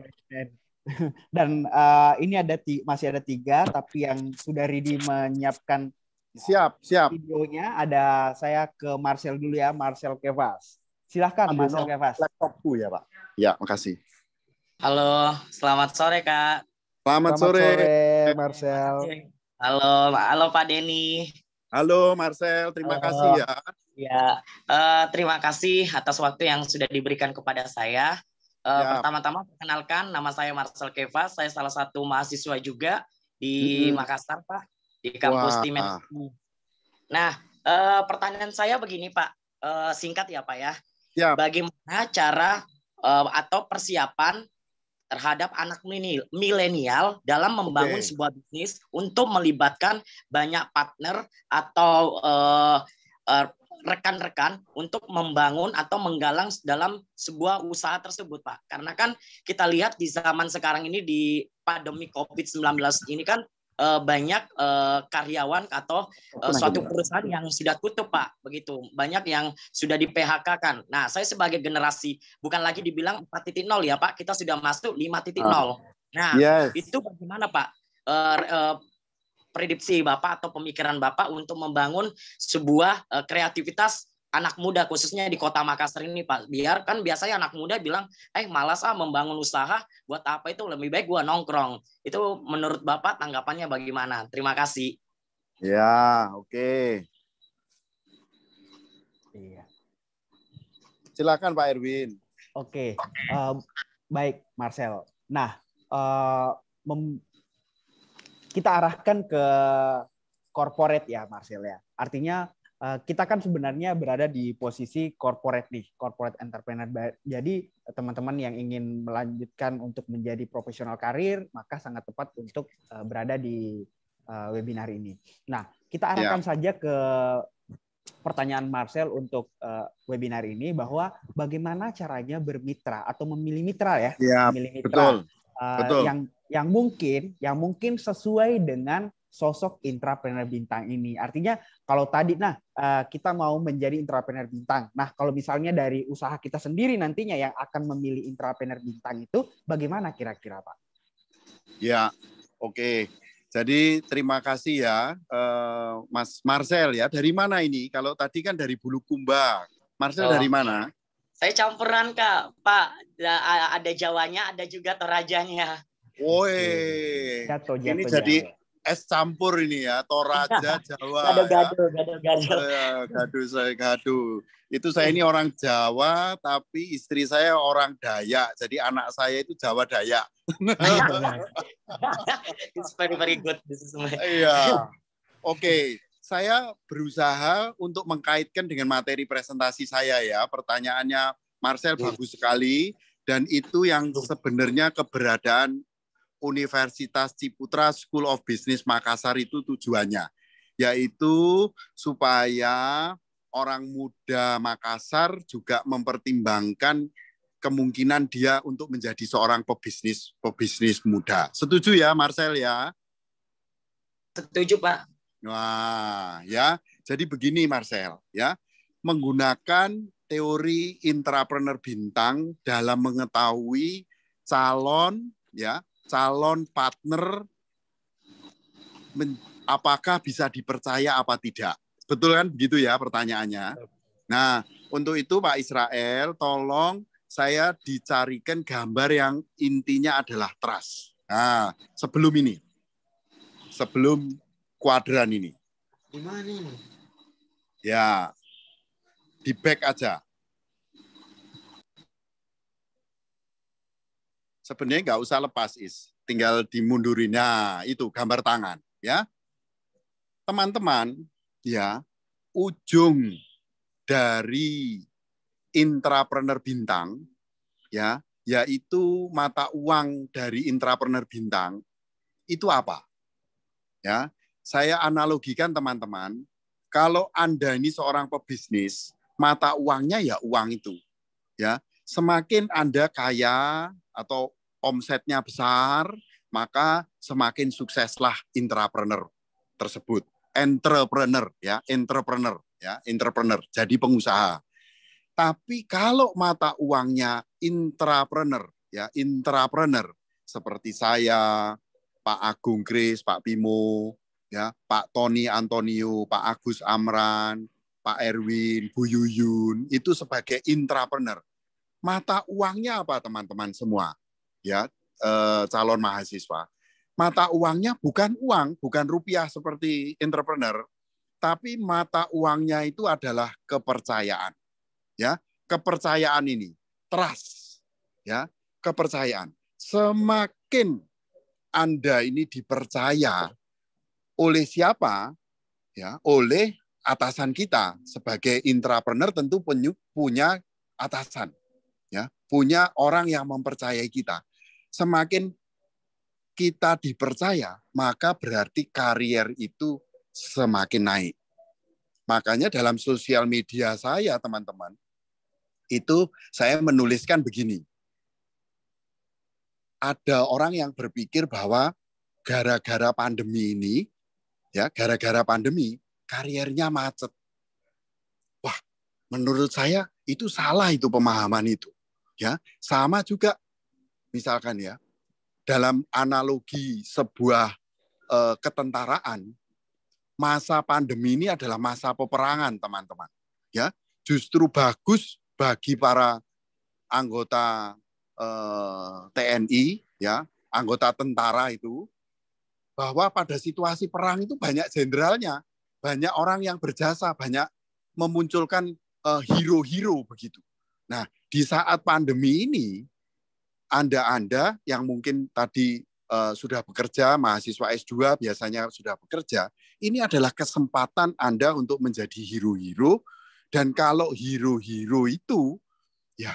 dan uh, ini ada masih ada tiga tapi yang sudah ready menyiapkan Siap, siap. Videonya ada saya ke Marcel dulu ya, Marcel Kevas. Silahkan Ambil Marcel Kevas. Laptopku ya Pak. Ya, makasih. Halo, selamat sore Kak. Selamat, selamat sore. sore Marcel. Halo, halo Pak Denny. Halo Marcel, terima halo. kasih ya. Ya, uh, terima kasih atas waktu yang sudah diberikan kepada saya. Uh, ya. Pertama-tama perkenalkan, nama saya Marcel Kevas saya salah satu mahasiswa juga di hmm. Makassar, Pak di kampus Wah. di Nah, eh, pertanyaan saya begini Pak, eh, singkat ya Pak ya. ya. Bagaimana cara eh, atau persiapan terhadap anak milenial dalam membangun okay. sebuah bisnis untuk melibatkan banyak partner atau er, rekan-rekan untuk membangun atau menggalang dalam sebuah usaha tersebut, Pak. Karena kan kita lihat di zaman sekarang ini di pandemi COVID-19 ini kan uh, banyak uh, karyawan atau uh, suatu perusahaan yang sudah tutup Pak begitu banyak yang sudah di PHK kan nah saya sebagai generasi bukan lagi dibilang 4.0 ya Pak kita sudah masuk 5.0 ah. nah yes. itu bagaimana Pak uh, uh, prediksi Bapak atau pemikiran Bapak untuk membangun sebuah uh, kreativitas anak muda khususnya di kota Makassar ini Pak. Biar kan biasanya anak muda bilang, eh malas ah membangun usaha, buat apa itu lebih baik gua nongkrong. Itu menurut Bapak tanggapannya bagaimana? Terima kasih. Ya, oke. Okay. Iya. Silakan Pak Erwin. Oke, okay. uh, eh, baik Marcel. Nah, uh, kita arahkan ke corporate ya Marcel ya. Artinya Eh, kita kan sebenarnya berada di posisi corporate nih, corporate entrepreneur. Jadi teman-teman yang ingin melanjutkan untuk menjadi profesional karir, maka sangat tepat untuk eh, berada di eh, webinar ini. Nah, kita ya. arahkan yeah. saja ke pertanyaan Marcel untuk webinar ini bahwa bagaimana caranya bermitra atau memilih mitra ya, yeah, memilih mitra betul, uh, betul. yang yang mungkin yang mungkin sesuai dengan sosok intrapreneur bintang ini. Artinya kalau tadi nah eh, kita mau menjadi intrapreneur bintang. Nah, kalau misalnya dari usaha kita sendiri nantinya yang akan memilih intrapreneur bintang itu bagaimana kira-kira, Pak? Ya, oke. Okay. Jadi terima kasih ya eh, Mas Marcel ya. Dari mana ini? Kalau tadi kan dari Bulukumba. Marcel oh. dari mana? Saya campuran Kak, Pak. Ada Jawanya, ada juga Torajanya. Woi. Ini jadi es campur ini ya, Toraja, Jawa. Gado-gado, ya. gado-gado. gado saya gado. Itu saya ini orang Jawa, tapi istri saya orang Dayak. Jadi anak saya itu Jawa Dayak. It's very very good. Iya. Oke, saya berusaha untuk mengkaitkan dengan materi presentasi saya ya. Pertanyaannya Marcel bagus sekali dan itu yang sebenarnya keberadaan Universitas Ciputra School of Business Makassar itu tujuannya, yaitu supaya orang muda Makassar juga mempertimbangkan kemungkinan dia untuk menjadi seorang pebisnis pebisnis muda. Setuju ya Marcel ya? Setuju Pak. Wah, ya. Jadi begini Marcel, ya. Menggunakan teori intrapreneur bintang dalam mengetahui calon ya calon partner apakah bisa dipercaya apa tidak. Betul kan begitu ya pertanyaannya. Nah, untuk itu Pak Israel tolong saya dicarikan gambar yang intinya adalah trust. Nah, sebelum ini. Sebelum kuadran ini. Di mana ini? Ya. Di back aja. sebenarnya nggak usah lepas is, tinggal dimundurinnya itu gambar tangan ya. Teman-teman ya ujung dari intrapreneur bintang ya yaitu mata uang dari intrapreneur bintang itu apa? Ya, saya analogikan teman-teman, kalau Anda ini seorang pebisnis, mata uangnya ya uang itu. Ya, semakin Anda kaya atau omsetnya besar, maka semakin sukseslah intrapreneur tersebut. Entrepreneur ya, entrepreneur ya, entrepreneur. Jadi pengusaha. Tapi kalau mata uangnya intrapreneur ya, intrapreneur seperti saya, Pak Agung Kris, Pak Pimo, ya, Pak Tony Antonio, Pak Agus Amran, Pak Erwin, Bu Yuyun, itu sebagai intrapreneur. Mata uangnya apa teman-teman semua? ya eh, calon mahasiswa mata uangnya bukan uang bukan rupiah seperti entrepreneur tapi mata uangnya itu adalah kepercayaan ya kepercayaan ini trust ya kepercayaan semakin anda ini dipercaya oleh siapa ya oleh atasan kita sebagai intrapreneur tentu punya atasan ya punya orang yang mempercayai kita semakin kita dipercaya, maka berarti karier itu semakin naik. Makanya dalam sosial media saya, teman-teman, itu saya menuliskan begini. Ada orang yang berpikir bahwa gara-gara pandemi ini, ya, gara-gara pandemi, kariernya macet. Wah, menurut saya itu salah itu pemahaman itu. Ya, sama juga misalkan ya, dalam analogi sebuah e, ketentaraan, masa pandemi ini adalah masa peperangan, teman-teman. Ya, justru bagus bagi para anggota e, eh, TNI, ya, anggota tentara itu, bahwa pada situasi perang itu banyak jenderalnya, banyak orang yang berjasa, banyak memunculkan eh, hero-hero begitu. Nah, di saat pandemi ini anda-Anda yang mungkin tadi uh, sudah bekerja, mahasiswa S2 biasanya sudah bekerja, ini adalah kesempatan Anda untuk menjadi hero-hero. Dan kalau hero-hero itu, ya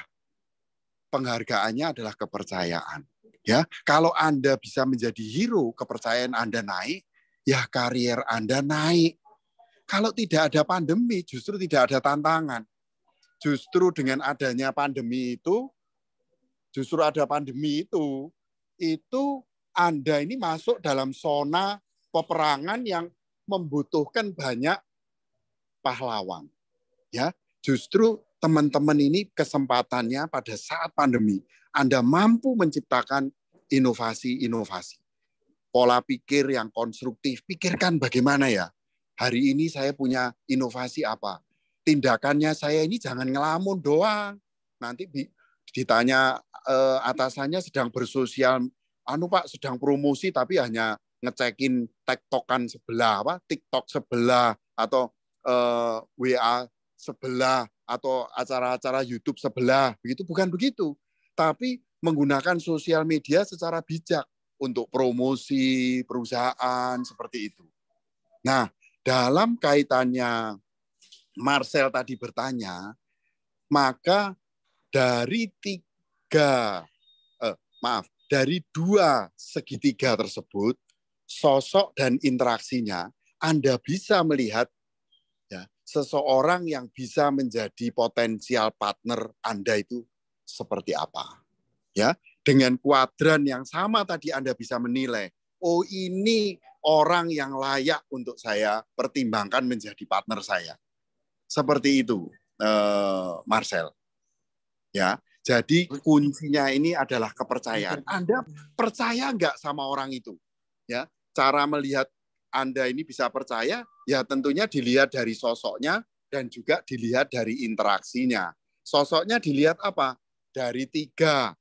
penghargaannya adalah kepercayaan. Ya, kalau Anda bisa menjadi hero, kepercayaan Anda naik, ya karier Anda naik. Kalau tidak ada pandemi, justru tidak ada tantangan. Justru dengan adanya pandemi itu, justru ada pandemi itu, itu Anda ini masuk dalam zona peperangan yang membutuhkan banyak pahlawan. Ya, justru teman-teman ini kesempatannya pada saat pandemi Anda mampu menciptakan inovasi-inovasi. Pola pikir yang konstruktif, pikirkan bagaimana ya. Hari ini saya punya inovasi apa? Tindakannya saya ini jangan ngelamun doang. Nanti ditanya uh, atasannya sedang bersosial anu Pak sedang promosi tapi hanya ngecekin TikTokan sebelah apa TikTok sebelah atau uh, eh, WA sebelah atau acara-acara YouTube sebelah begitu bukan begitu tapi menggunakan sosial media secara bijak untuk promosi perusahaan seperti itu. Nah, dalam kaitannya Marcel tadi bertanya, maka dari tiga, eh, maaf, dari dua segitiga tersebut, sosok dan interaksinya, Anda bisa melihat ya, seseorang yang bisa menjadi potensial partner Anda itu seperti apa. Ya, dengan kuadran yang sama tadi Anda bisa menilai, oh ini orang yang layak untuk saya pertimbangkan menjadi partner saya. Seperti itu, eh, Marcel ya. Jadi kuncinya ini adalah kepercayaan. Anda percaya nggak sama orang itu? Ya, cara melihat Anda ini bisa percaya, ya tentunya dilihat dari sosoknya dan juga dilihat dari interaksinya. Sosoknya dilihat apa? Dari tiga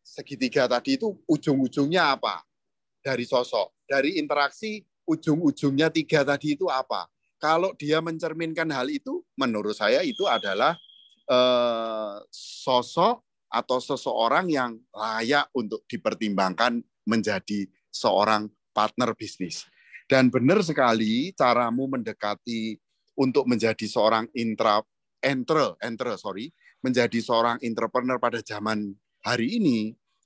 segitiga tadi itu ujung-ujungnya apa? Dari sosok, dari interaksi ujung-ujungnya tiga tadi itu apa? Kalau dia mencerminkan hal itu, menurut saya itu adalah Eh, sosok atau seseorang yang layak untuk dipertimbangkan menjadi seorang partner bisnis. Dan benar sekali caramu mendekati untuk menjadi seorang intra entre, entre sorry, menjadi seorang entrepreneur pada zaman hari ini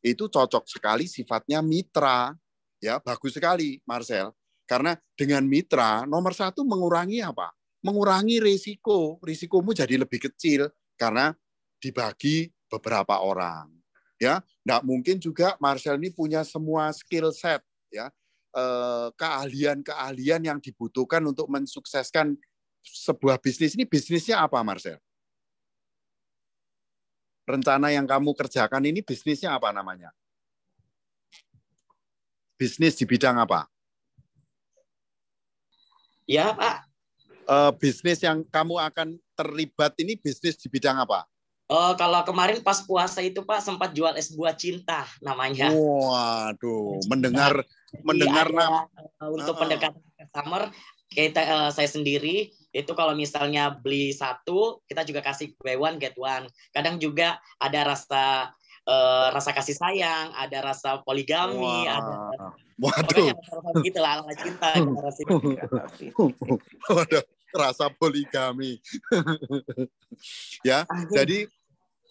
itu cocok sekali sifatnya mitra, ya bagus sekali Marcel. Karena dengan mitra nomor satu mengurangi apa? Mengurangi risiko, risikomu jadi lebih kecil karena dibagi beberapa orang. Ya, Tidak mungkin juga Marcel ini punya semua skill set, ya eh, keahlian-keahlian yang dibutuhkan untuk mensukseskan sebuah bisnis ini bisnisnya apa Marcel? Rencana yang kamu kerjakan ini bisnisnya apa namanya? Bisnis di bidang apa? Ya Pak, uh, bisnis yang kamu akan terlibat ini bisnis di bidang apa? Oh, kalau kemarin pas puasa itu Pak sempat jual es buah cinta namanya. Waduh, mendengar Jadi iya, mendengar nama eh, untuk uh, pendekatan customer kita uh, saya sendiri itu kalau misalnya beli satu kita juga kasih buy one get one. Kadang juga ada rasa uh, rasa kasih sayang, ada rasa poligami, wah. ada Waduh. Pokoknya rasa, gitu lah, cinta. Waduh rasa poligami. ya, jadi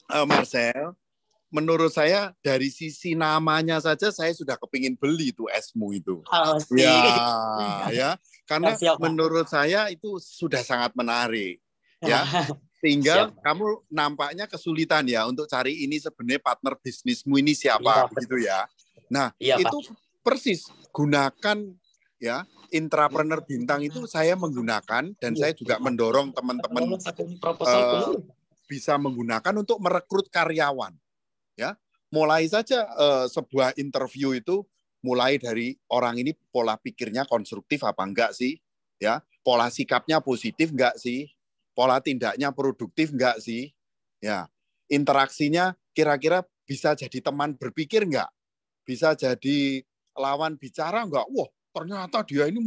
eh, Marcel, menurut saya dari sisi namanya saja saya sudah kepingin beli itu esmu itu. Oh, ya, ya, karena siap, menurut saya itu sudah sangat menarik. Ya, tinggal siap. kamu nampaknya kesulitan ya untuk cari ini sebenarnya partner bisnismu ini siapa ya, begitu ya. Nah, ya, itu persis gunakan ya intrapreneur bintang itu saya menggunakan dan iya. saya juga mendorong teman-teman uh, bisa menggunakan untuk merekrut karyawan ya mulai saja uh, sebuah interview itu mulai dari orang ini pola pikirnya konstruktif apa enggak sih ya pola sikapnya positif enggak sih pola tindaknya produktif enggak sih ya interaksinya kira-kira bisa jadi teman berpikir enggak bisa jadi lawan bicara enggak wah ternyata dia ini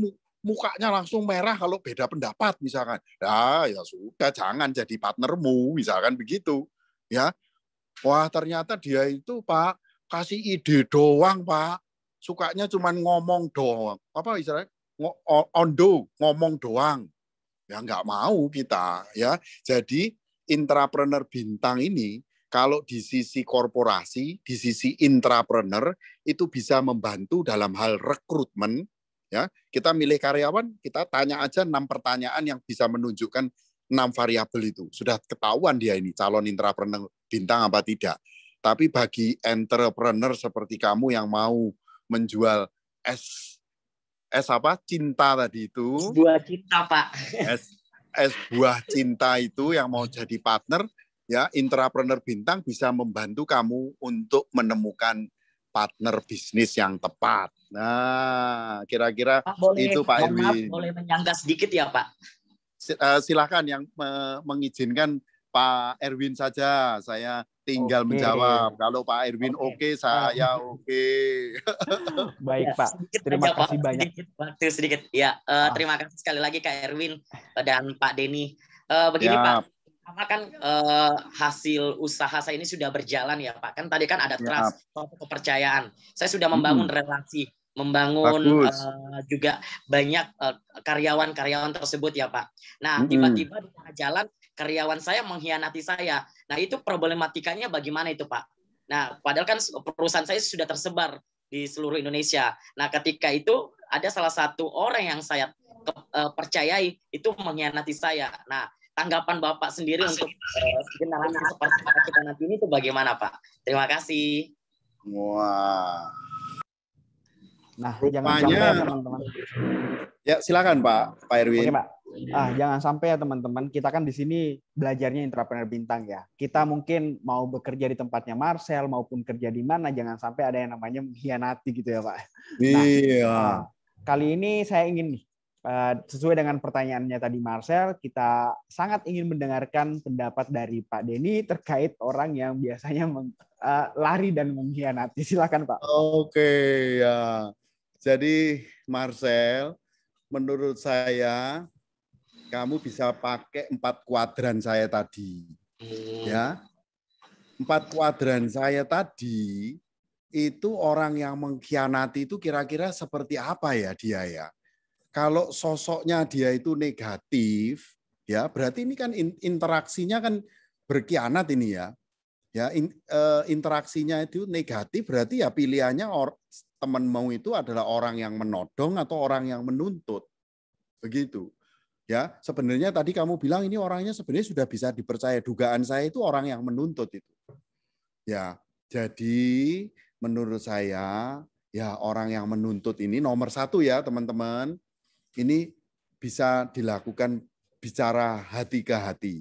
mukanya langsung merah kalau beda pendapat misalkan. Nah, ya sudah jangan jadi partnermu misalkan begitu. Ya. Wah, ternyata dia itu, Pak, kasih ide doang, Pak. Sukanya cuma ngomong doang. Apa istilahnya? Ondo, ngomong doang. Ya nggak mau kita, ya. Jadi intrapreneur bintang ini kalau di sisi korporasi, di sisi intrapreneur itu bisa membantu dalam hal rekrutmen ya. Kita milih karyawan, kita tanya aja enam pertanyaan yang bisa menunjukkan enam variabel itu. Sudah ketahuan dia ini calon intrapreneur bintang apa tidak. Tapi bagi entrepreneur seperti kamu yang mau menjual es es apa? cinta tadi itu. Buah cinta, Pak. Es es buah cinta itu yang mau jadi partner ya intrapreneur bintang bisa membantu kamu untuk menemukan partner bisnis yang tepat. Nah, kira-kira itu Pak Erwin. boleh menyanggah sedikit ya Pak? Eh, Silahkan yang mengizinkan Pak Erwin saja. Saya tinggal okay. menjawab. Kalau Pak Erwin oke, okay. okay, saya oke. Okay. Baik ya, Pak. Terima kasih Pak. banyak. Sedikit, sedikit. Ya, uh, ah. terima kasih sekali lagi Kak Erwin dan Pak Denny. Uh, begini ya. Pak, karena kan eh, hasil usaha saya ini sudah berjalan ya Pak. Kan tadi kan ada ya. trust, ya. kepercayaan. Saya sudah membangun hmm. relasi, membangun uh, juga banyak karyawan eh, karyawan-karyawan tersebut ya Pak. Nah, tiba tiba-tiba di tengah jalan karyawan saya mengkhianati saya. Nah, itu problematikanya bagaimana itu Pak? Nah, padahal kan perusahaan saya sudah tersebar di seluruh Indonesia. Nah, ketika itu ada salah satu orang yang saya eh, percayai itu mengkhianati saya. Nah, tanggapan Bapak sendiri Masih. untuk uh, generasi seperti kita nanti ini itu bagaimana Pak? Terima kasih. Wah. Nah, Rupanya, jangan sampai ya, teman-teman. Ya, silakan Pak, Pak Erwin. Oke, Pak. Ah, jangan sampai ya teman-teman, kita kan di sini belajarnya entrepreneur bintang ya. Kita mungkin mau bekerja di tempatnya Marcel maupun kerja di mana, jangan sampai ada yang namanya mengkhianati gitu ya Pak. Nah, iya. Nah, kali ini saya ingin nih Eh, sesuai dengan pertanyaannya tadi Marcel, kita sangat ingin mendengarkan pendapat dari Pak Denny terkait orang yang biasanya eh, lari dan mengkhianati. Silakan Pak. Oke ya. Jadi Marcel, menurut saya kamu bisa pakai empat kuadran saya tadi. Hmm. Ya, empat kuadran saya tadi itu orang yang mengkhianati itu kira-kira seperti apa ya dia ya? kalau sosoknya dia itu negatif, ya berarti ini kan interaksinya kan berkianat ini ya. Ya eh, interaksinya itu negatif berarti ya pilihannya or, mau itu adalah orang yang menodong atau orang yang menuntut. Begitu. Ya, sebenarnya tadi kamu bilang ini orangnya sebenarnya sudah bisa dipercaya. Dugaan saya itu orang yang menuntut itu. Ya, jadi menurut saya ya orang yang menuntut ini nomor satu ya teman-teman ini bisa dilakukan bicara hati ke hati.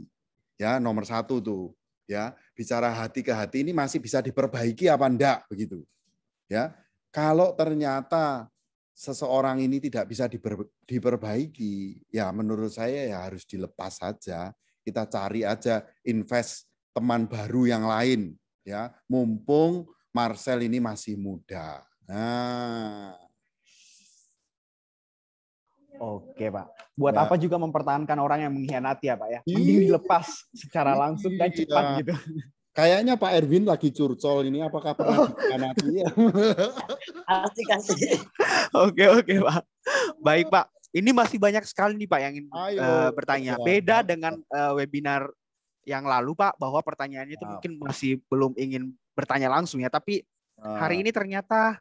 Ya, nomor satu tuh. Ya, bicara hati ke hati ini masih bisa diperbaiki apa enggak begitu. Ya. Kalau ternyata seseorang ini tidak bisa diperbaiki, ya menurut saya ya harus dilepas saja. Kita cari aja invest teman baru yang lain, ya. Mumpung Marcel ini masih muda. Nah, Oke Pak. Buat ya. apa juga mempertahankan orang yang mengkhianati ya Pak ya? Mending iya. dilepas secara langsung dan iya. cepat ya. gitu. Kayaknya Pak Erwin lagi curcol ini apakah pernah oh. dikhianati? Asik asik. Oke oke Pak. Baik Pak. Ini masih banyak sekali nih Pak yang ingin Ayo, uh, bertanya. Iya, Beda dengan uh, webinar yang lalu Pak bahwa pertanyaannya itu ya. mungkin masih belum ingin bertanya langsung ya, tapi hari ini ternyata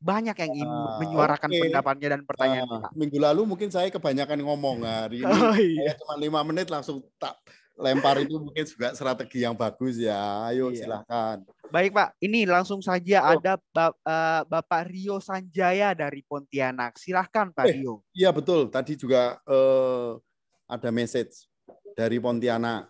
banyak yang ingin ah, menyuarakan okay. pendapatnya dan pertanyaan ah, Minggu lalu mungkin saya kebanyakan ngomong nah, hari ini oh, iya. cuma lima menit langsung tak lempar itu mungkin juga strategi yang bagus ya. Ayo iya. silahkan. Baik Pak, ini langsung saja oh. ada Bap uh, eh, Bapak Rio Sanjaya dari Pontianak. Silahkan Pak eh, Rio. Iya betul. Tadi juga uh, ada message dari Pontianak.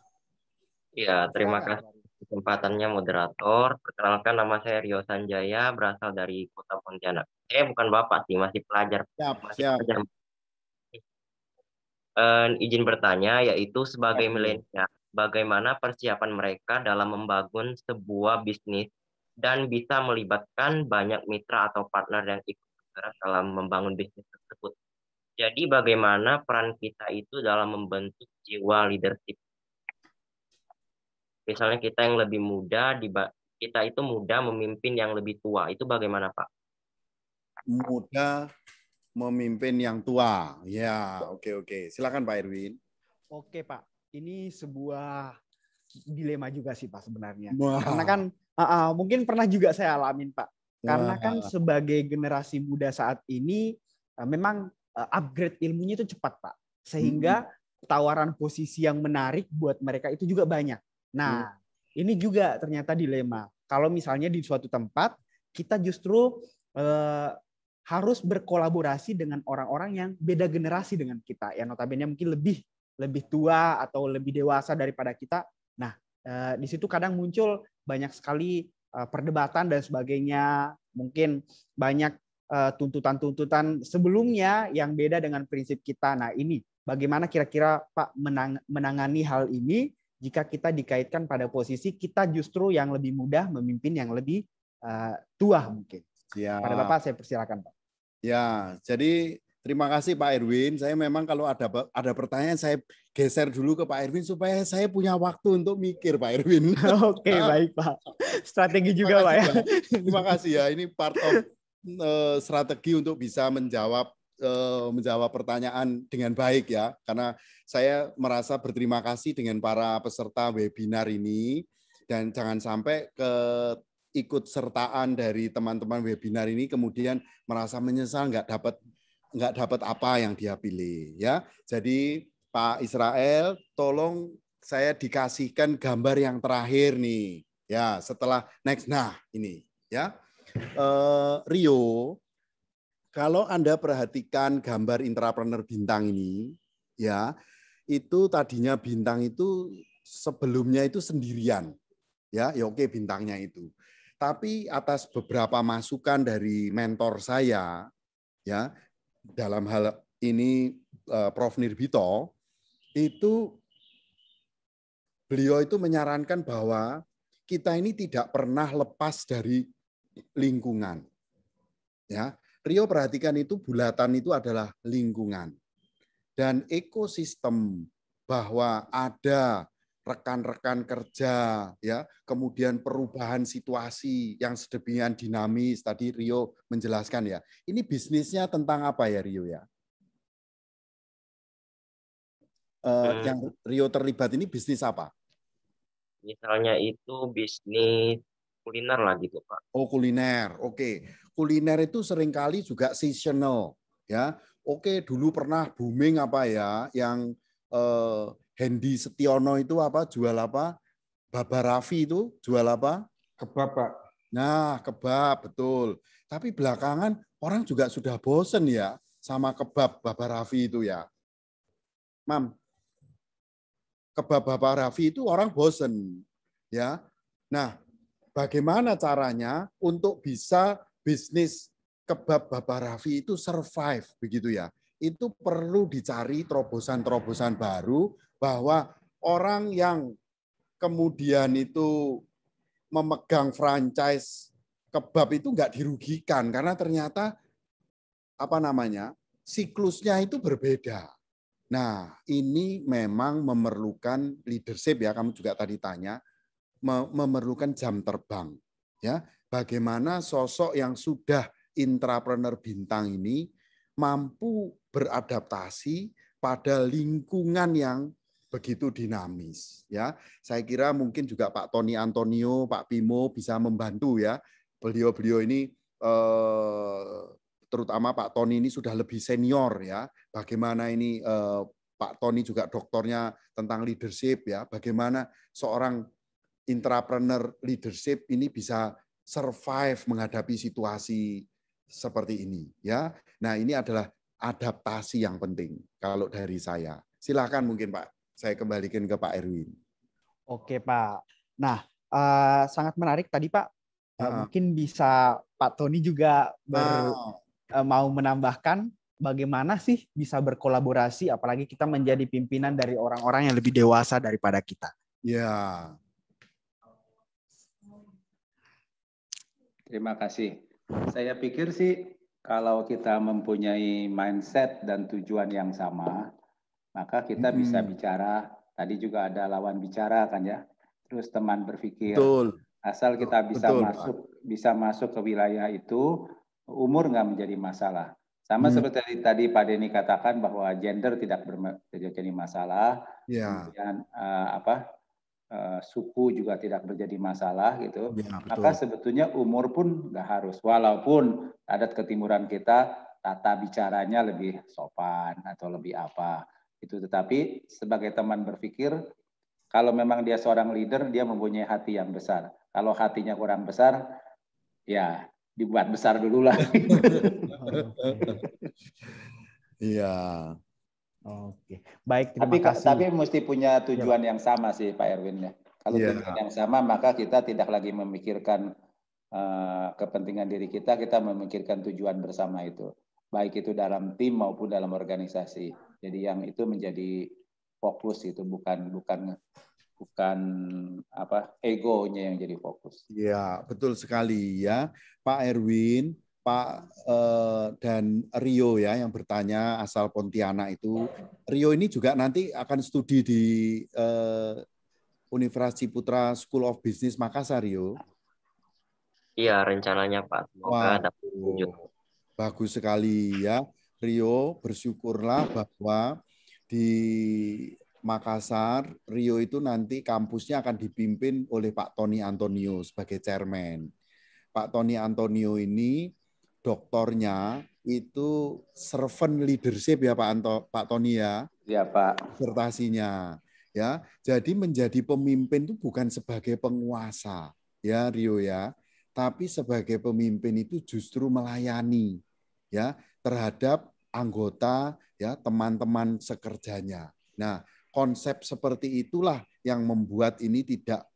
Iya terima kasih kesempatannya moderator. Perkenalkan nama saya Rio Sanjaya, berasal dari Kota Pontianak. Eh, bukan bapak sih, masih pelajar. Siap, masih siap. pelajar. Uh, izin bertanya, yaitu sebagai milenial, bagaimana persiapan mereka dalam membangun sebuah bisnis dan bisa melibatkan banyak mitra atau partner yang ikut bergerak dalam membangun bisnis tersebut. Jadi bagaimana peran kita itu dalam membentuk jiwa leadership misalnya kita yang lebih muda di kita itu muda memimpin yang lebih tua itu bagaimana Pak? Muda memimpin yang tua. Ya, oke okay, oke. Okay. Silakan Pak Erwin. Oke, Pak. Ini sebuah dilema juga sih Pak sebenarnya. Wah. Karena kan uh, uh, mungkin pernah juga saya alamin Pak. Karena kan sebagai generasi muda saat ini eh, memang eh, upgrade ilmunya itu cepat Pak. Sehingga hmm. tawaran posisi yang menarik buat mereka itu juga banyak. Nah, hmm. ini juga ternyata dilema. Kalau misalnya di suatu tempat kita justru uh, harus berkolaborasi dengan orang-orang yang beda generasi dengan kita, yang notabene mungkin lebih lebih tua atau lebih dewasa daripada kita. Nah, uh, di situ kadang muncul banyak sekali uh, perdebatan dan sebagainya. Mungkin banyak tuntutan-tuntutan sebelumnya yang beda dengan prinsip kita. Nah, ini bagaimana kira-kira Pak menang, menangani hal ini jika kita dikaitkan pada posisi kita justru yang lebih mudah memimpin yang lebih uh, tua mungkin. Ya. Pada Bapak saya persilakan Pak. Ya, jadi terima kasih Pak Erwin. Saya memang kalau ada ada pertanyaan saya geser dulu ke Pak Erwin supaya saya punya waktu untuk mikir Pak Erwin. Oke, nah. baik Pak. Strategi juga ya. kasih, Pak ya. Terima kasih ya. Ini part of uh, strategi untuk bisa menjawab Eh, menjawab pertanyaan dengan baik ya, karena saya merasa berterima kasih dengan para peserta webinar ini dan jangan sampai ke ikut sertaan dari teman-teman webinar ini kemudian merasa menyesal nggak dapat nggak dapat apa yang dia pilih ya. Jadi Pak Israel, tolong saya dikasihkan gambar yang terakhir nih ya setelah next nah ini ya uh, Rio kalau Anda perhatikan gambar intrapreneur bintang ini, ya, itu tadinya bintang itu sebelumnya itu sendirian. Ya, ya oke bintangnya itu. Tapi atas beberapa masukan dari mentor saya, ya, dalam hal ini eh, Prof. Nirbito, itu beliau itu menyarankan bahwa kita ini tidak pernah lepas dari lingkungan. Ya, Rio perhatikan itu bulatan itu adalah lingkungan. Dan ekosistem bahwa ada rekan-rekan kerja ya, kemudian perubahan situasi yang sedemikian dinamis tadi Rio menjelaskan ya. Ini bisnisnya tentang apa ya Rio ya? Uh, yang Rio terlibat ini bisnis apa? Misalnya itu bisnis kuliner lah gitu Pak. Oh kuliner, oke. Okay kuliner itu seringkali juga seasonal ya. Oke, dulu pernah booming apa ya yang eh, Hendy Setiono itu apa jual apa? Baba Raffi itu jual apa? Kebab, Pak. Nah, kebab betul. Tapi belakangan orang juga sudah bosen ya sama kebab Baba Raffi itu ya. Mam, kebab Baba Raffi itu orang bosen ya. Nah, bagaimana caranya untuk bisa bisnis kebab Bapak Raffi itu survive begitu ya. Itu perlu dicari terobosan-terobosan baru bahwa orang yang kemudian itu memegang franchise kebab itu nggak dirugikan karena ternyata apa namanya siklusnya itu berbeda. Nah ini memang memerlukan leadership ya kamu juga tadi tanya memerlukan jam terbang ya bagaimana sosok yang sudah intrapreneur bintang ini mampu beradaptasi pada lingkungan yang begitu dinamis ya. Saya kira mungkin juga Pak Tony Antonio, Pak Pimo bisa membantu ya. Beliau-beliau ini eh, terutama Pak Tony ini sudah lebih senior ya. Bagaimana ini eh, Pak Tony juga doktornya tentang leadership ya. Bagaimana seorang intrapreneur leadership ini bisa survive menghadapi situasi seperti ini ya. Nah, ini adalah adaptasi yang penting kalau dari saya. Silakan mungkin Pak, saya kembalikan ke Pak Erwin. Oke, Pak. Nah, uh, sangat menarik tadi Pak. Uh, uh. Mungkin bisa Pak Tony juga ber, uh. Uh, mau menambahkan bagaimana sih bisa berkolaborasi apalagi kita menjadi pimpinan dari orang-orang yang lebih dewasa daripada kita. Ya, Terima kasih. Saya pikir sih kalau kita mempunyai mindset dan tujuan yang sama, maka kita hmm. bisa bicara. Tadi juga ada lawan bicara kan ya. Terus teman berpikir. Betul. Asal kita bisa Betul. masuk bisa masuk ke wilayah itu, umur nggak menjadi masalah. Sama hmm. seperti tadi Pak Denny katakan bahwa gender tidak menjadi masalah. Yeah. Kemudian uh, apa Eh, suku juga tidak menjadi masalah gitu. Ya, Maka sebetulnya umur pun nggak harus. Walaupun adat ketimuran kita tata bicaranya lebih sopan atau lebih apa itu tetapi sebagai teman berpikir kalau memang dia seorang leader dia mempunyai hati yang besar kalau hatinya kurang besar ya dibuat besar dulu lah iya Oke, baik. Terima tapi kasih. tapi mesti punya tujuan ya. yang sama sih Pak Erwin ya. Kalau ya. tujuan yang sama maka kita tidak lagi memikirkan uh, kepentingan diri kita, kita memikirkan tujuan bersama itu, baik itu dalam tim maupun dalam organisasi. Jadi yang itu menjadi fokus itu bukan bukan bukan apa egonya yang jadi fokus. Iya, betul sekali ya Pak Erwin. Pak eh, dan Rio ya yang bertanya asal Pontianak itu. Rio ini juga nanti akan studi di eh, Universitas Putra School of Business Makassar, Rio. Iya, rencananya Pak. Semoga dapat Bagus sekali ya. Rio, bersyukurlah bahwa di Makassar, Rio itu nanti kampusnya akan dipimpin oleh Pak Tony Antonio sebagai chairman. Pak Tony Antonio ini doktornya itu servant leadership ya Pak Anto, Pak Tony ya. Iya Pak. Disertasinya ya. Jadi menjadi pemimpin itu bukan sebagai penguasa ya Rio ya, tapi sebagai pemimpin itu justru melayani ya terhadap anggota ya teman-teman sekerjanya. Nah, konsep seperti itulah yang membuat ini tidak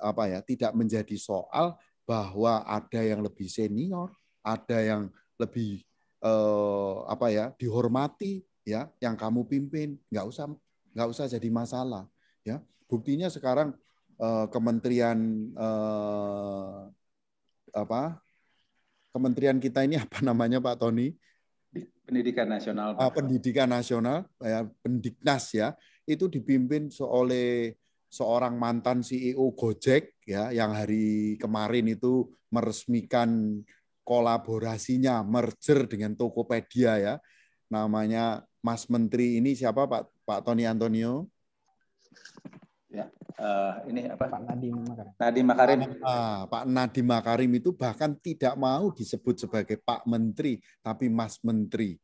apa ya, tidak menjadi soal bahwa ada yang lebih senior, ada yang lebih eh, apa ya dihormati ya yang kamu pimpin nggak usah nggak usah jadi masalah ya buktinya sekarang eh, kementerian eh, apa kementerian kita ini apa namanya Pak Tony pendidikan nasional Pak. Ah, pendidikan nasional ya pendiknas ya itu dipimpin oleh seorang mantan CEO Gojek ya yang hari kemarin itu meresmikan kolaborasinya merger dengan Tokopedia ya. Namanya Mas Menteri ini siapa Pak Pak Tony Antonio? Ya, uh, ini apa? Pak Nadiem Makarim. Nadiem Makarim. Ah, Pak Nadiem Makarim itu bahkan tidak mau disebut sebagai Pak Menteri, tapi Mas Menteri.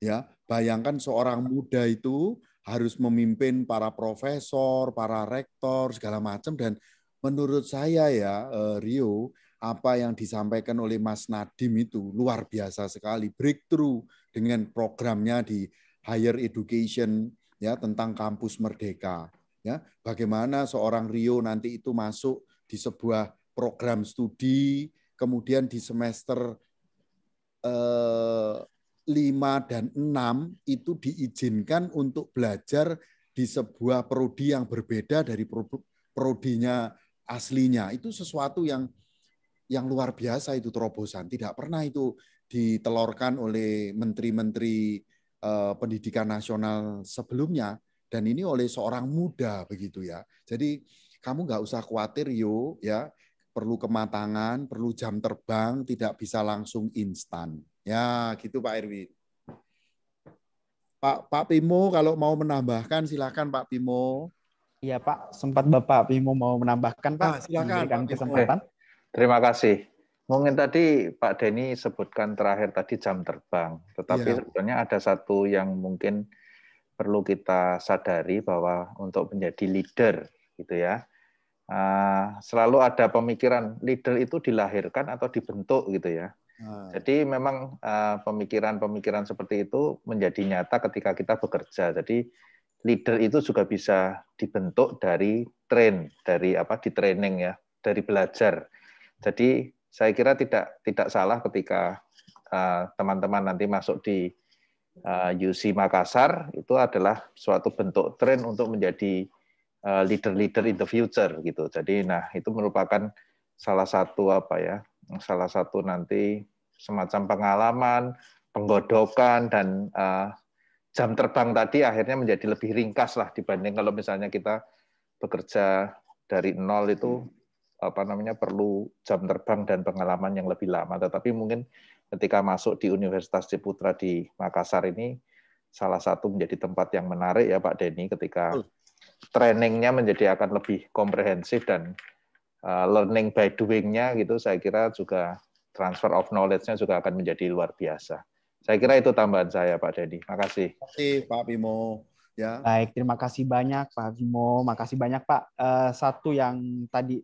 Ya, bayangkan seorang muda itu harus memimpin para profesor, para rektor, segala macam dan menurut saya ya eh, Rio apa yang disampaikan oleh Mas Nadim itu luar biasa sekali breakthrough dengan programnya di higher education ya tentang kampus merdeka ya bagaimana seorang Rio nanti itu masuk di sebuah program studi kemudian di semester eh, dan enam itu diizinkan untuk belajar di sebuah prodi yang berbeda dari prodinya aslinya itu sesuatu yang yang luar biasa itu terobosan. Tidak pernah itu ditelorkan oleh menteri-menteri eh, pendidikan nasional sebelumnya dan ini oleh seorang muda begitu ya. Jadi kamu nggak usah khawatir yo ya perlu kematangan, perlu jam terbang, tidak bisa langsung instan. Ya, gitu Pak Erwin Pak Pak Pimo kalau mau menambahkan silakan Pak Pimo. Iya Pak, sempat Bapak Pimo mau menambahkan Pak, ah, silakan, Pak kesempatan. Pimo. Terima kasih. Mungkin tadi Pak Denny sebutkan terakhir tadi jam terbang, tetapi ya. sebenarnya ada satu yang mungkin perlu kita sadari bahwa untuk menjadi leader gitu ya, eh, selalu ada pemikiran leader itu dilahirkan atau dibentuk gitu ya. Nah. Jadi memang eh, pemikiran-pemikiran seperti itu menjadi nyata ketika kita bekerja. Jadi leader itu juga bisa dibentuk dari train, dari apa di training ya, dari belajar jadi saya kira tidak tidak salah ketika eh, teman-teman uh, nanti masuk di uh, eh, UC Makassar itu adalah suatu bentuk tren untuk menjadi eh, leader-leader uh, in the future gitu. Jadi nah itu merupakan salah satu apa ya? salah satu nanti semacam pengalaman, penggodokan dan uh, jam terbang tadi akhirnya menjadi lebih ringkas lah dibanding kalau misalnya kita bekerja dari nol itu apa namanya perlu jam terbang dan pengalaman yang lebih lama. Tetapi mungkin ketika masuk di Universitas Ciputra di Makassar ini salah satu menjadi tempat yang menarik ya Pak Denny ketika trainingnya menjadi akan lebih komprehensif dan eh, learning by doingnya gitu saya kira juga transfer of knowledge-nya juga akan menjadi luar biasa. Saya kira itu tambahan saya Pak Denny. Makasih. Terima kasih Pak Bimo. Ya. Baik, terima kasih banyak Pak Bimo. Makasih banyak Pak. Uh, satu yang tadi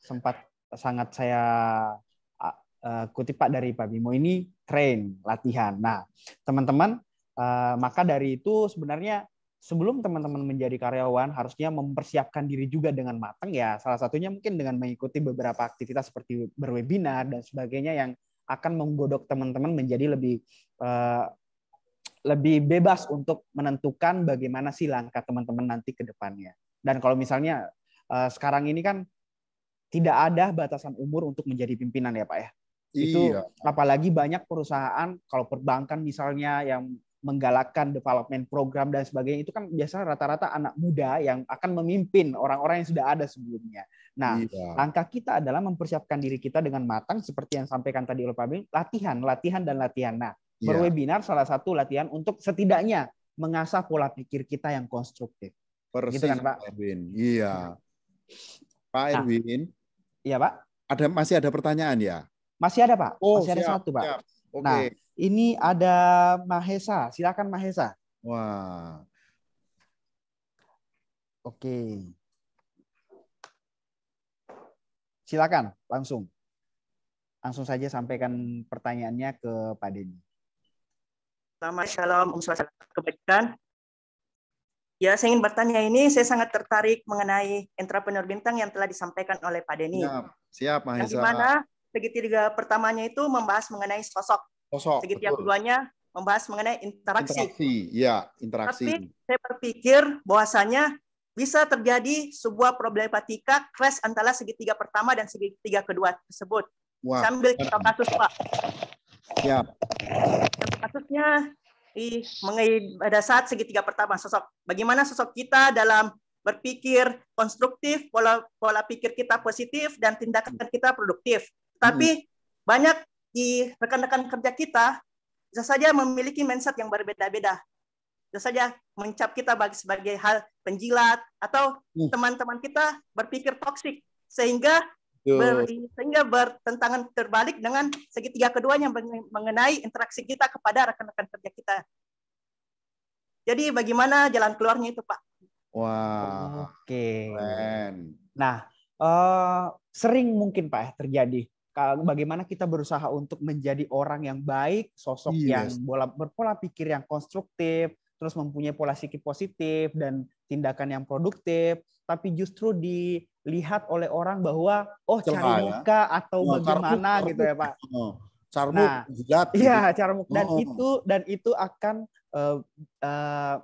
sempat sangat saya e, kutip Pak dari Pak Bimo ini train latihan. Nah, teman-teman e, maka dari itu sebenarnya sebelum teman-teman menjadi karyawan harusnya mempersiapkan diri juga dengan matang ya. Salah satunya mungkin dengan mengikuti beberapa aktivitas seperti berwebinar dan sebagainya yang akan menggodok teman-teman menjadi lebih e, lebih bebas untuk menentukan bagaimana sih langkah teman-teman nanti ke depannya. Dan kalau misalnya sekarang ini kan tidak ada batasan umur untuk menjadi pimpinan ya Pak ya. Itu iya. apalagi banyak perusahaan kalau perbankan misalnya yang menggalakkan development program dan sebagainya itu kan biasanya rata-rata anak muda yang akan memimpin orang-orang yang sudah ada sebelumnya. Nah, iya. langkah kita adalah mempersiapkan diri kita dengan matang seperti yang sampaikan tadi oleh Pak Bing, latihan, latihan dan latihan. Nah, iya. berwebinar salah satu latihan untuk setidaknya mengasah pola pikir kita yang konstruktif. Persis, gitu kan, Pak? Bin. Iya. iya. Pak nah, Iya Pak. Ada masih ada pertanyaan ya? Masih ada Pak. Oh, masih siap, ada satu Pak. Siap. Okay. Nah ini ada Mahesa. Silakan Mahesa. Wah. Oke. Silakan langsung. Langsung saja sampaikan pertanyaannya ke Pak Denny. Selamat shalom, um Ya, saya ingin bertanya ini, saya sangat tertarik mengenai entrepreneur bintang yang telah disampaikan oleh Pak Denny. Siap, siap Mahesa. Yang dimana segitiga pertamanya itu membahas mengenai sosok. Sosok, Segitiga keduanya membahas mengenai interaksi. Interaksi, ya, interaksi. Tapi saya berpikir bahwasanya bisa terjadi sebuah problematika crash antara segitiga pertama dan segitiga kedua tersebut. Wah. Sambil kita kasus, Pak. Siap. Kasusnya jadi mengenai pada saat segitiga pertama sosok, bagaimana sosok kita dalam berpikir konstruktif, pola pola pikir kita positif dan tindakan kita produktif. Tapi hmm. banyak di rekan-rekan kerja kita bisa saja memiliki mindset yang berbeda-beda. Bisa saja mencap kita sebagai hal penjilat atau hmm. teman-teman hmm. kita berpikir toksik sehingga sehingga bertentangan terbalik dengan segitiga keduanya mengenai interaksi kita kepada rekan-rekan kerja kita. Jadi bagaimana jalan keluarnya itu Pak? Wah, wow. oke. Okay. Nah, uh, sering mungkin Pak ya, terjadi kalau bagaimana kita berusaha untuk menjadi orang yang baik, sosok yes. Iya. yang berpola pikir yang konstruktif, terus mempunyai pola pikir positif dan tindakan yang produktif, tapi justru dilihat oleh orang bahwa oh cari ya. muka ya? atau oh, bagaimana carmuk, gitu ya Pak. Oh, carmuk nah, jilat. Iya, gitu. carmuk dan oh. itu dan itu akan uh, uh,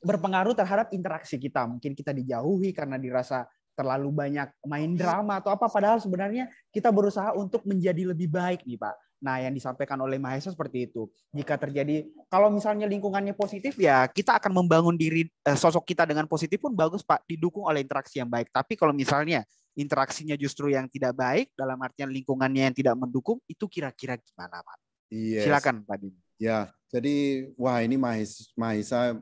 berpengaruh terhadap interaksi kita. Mungkin kita dijauhi karena dirasa terlalu banyak main drama atau apa padahal sebenarnya kita berusaha untuk menjadi lebih baik nih Pak. Nah, yang disampaikan oleh Mahesa seperti itu. Jika terjadi, kalau misalnya lingkungannya positif, ya kita akan membangun diri eh, sosok kita dengan positif pun bagus, Pak. Didukung oleh interaksi yang baik. Tapi kalau misalnya interaksinya justru yang tidak baik, dalam artian lingkungannya yang tidak mendukung, itu kira-kira gimana, Pak? Yes. Silakan, Pak Dini. Ya, jadi wah ini Mahesa, Mahesa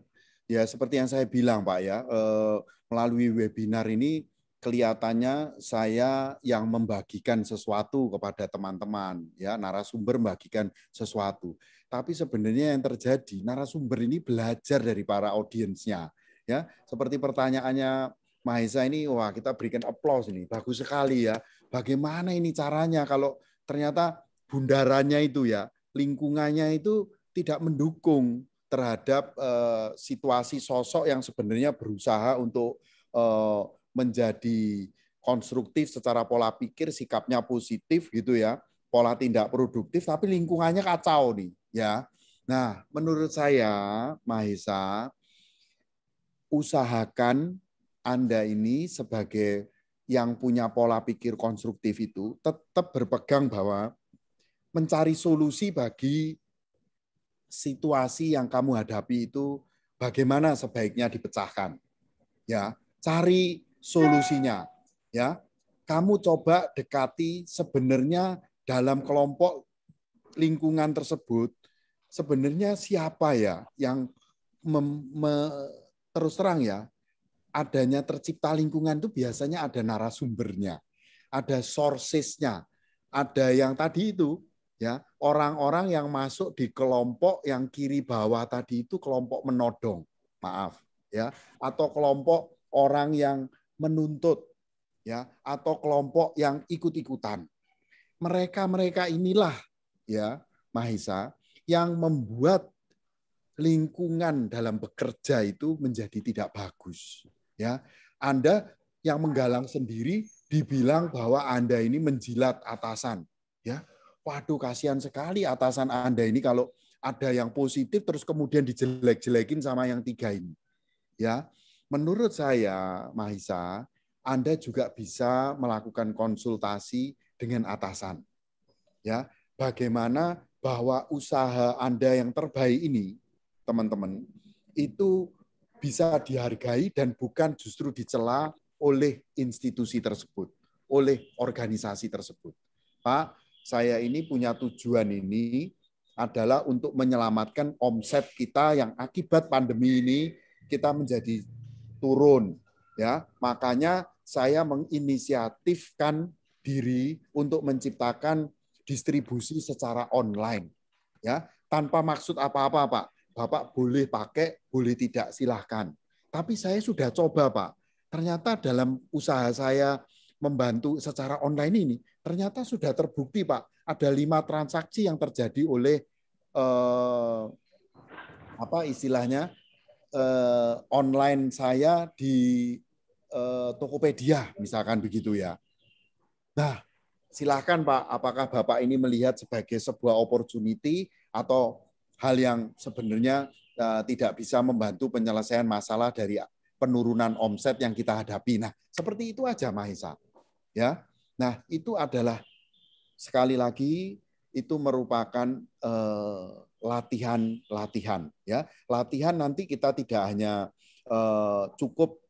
ya seperti yang saya bilang, Pak ya, eh, melalui webinar ini kelihatannya saya yang membagikan sesuatu kepada teman-teman, ya narasumber membagikan sesuatu. Tapi sebenarnya yang terjadi narasumber ini belajar dari para audiensnya, ya seperti pertanyaannya Mahesa ini, wah kita berikan aplaus ini, bagus sekali ya. Bagaimana ini caranya kalau ternyata bundarannya itu ya lingkungannya itu tidak mendukung terhadap uh, situasi sosok yang sebenarnya berusaha untuk uh, menjadi konstruktif secara pola pikir, sikapnya positif gitu ya, pola tindak produktif, tapi lingkungannya kacau nih ya. Nah, menurut saya, Mahesa, usahakan Anda ini sebagai yang punya pola pikir konstruktif itu tetap berpegang bahwa mencari solusi bagi situasi yang kamu hadapi itu bagaimana sebaiknya dipecahkan. Ya, cari solusinya. Ya, kamu coba dekati sebenarnya dalam kelompok lingkungan tersebut sebenarnya siapa ya yang terus terang ya adanya tercipta lingkungan itu biasanya ada narasumbernya, ada sourcesnya, ada yang tadi itu ya orang-orang yang masuk di kelompok yang kiri bawah tadi itu kelompok menodong, maaf ya, atau kelompok orang yang menuntut ya atau kelompok yang ikut-ikutan. Mereka-mereka inilah ya Mahisa yang membuat lingkungan dalam bekerja itu menjadi tidak bagus ya. Anda yang menggalang sendiri dibilang bahwa Anda ini menjilat atasan ya. Waduh kasihan sekali atasan Anda ini kalau ada yang positif terus kemudian dijelek-jelekin sama yang tiga ini. Ya. Menurut saya, Mahisa, Anda juga bisa melakukan konsultasi dengan atasan. Ya, bagaimana bahwa usaha Anda yang terbaik ini, teman-teman, itu bisa dihargai dan bukan justru dicela oleh institusi tersebut, oleh organisasi tersebut. Pak, saya ini punya tujuan ini adalah untuk menyelamatkan omset kita yang akibat pandemi ini kita menjadi turun. Ya, makanya saya menginisiatifkan diri untuk menciptakan distribusi secara online. Ya, tanpa maksud apa-apa, Pak. Bapak boleh pakai, boleh tidak, silahkan. Tapi saya sudah coba, Pak. Ternyata dalam usaha saya membantu secara online ini, ternyata sudah terbukti, Pak. Ada lima transaksi yang terjadi oleh eh, apa istilahnya uh, online saya di uh, Tokopedia misalkan begitu ya. Nah, silahkan Pak, apakah Bapak ini melihat sebagai sebuah opportunity atau hal yang sebenarnya uh, tidak bisa membantu penyelesaian masalah dari penurunan omset yang kita hadapi. Nah, seperti itu aja mahisa Ya. Nah, itu adalah sekali lagi itu merupakan eh, latihan-latihan ya. Latihan nanti kita tidak hanya eh, cukup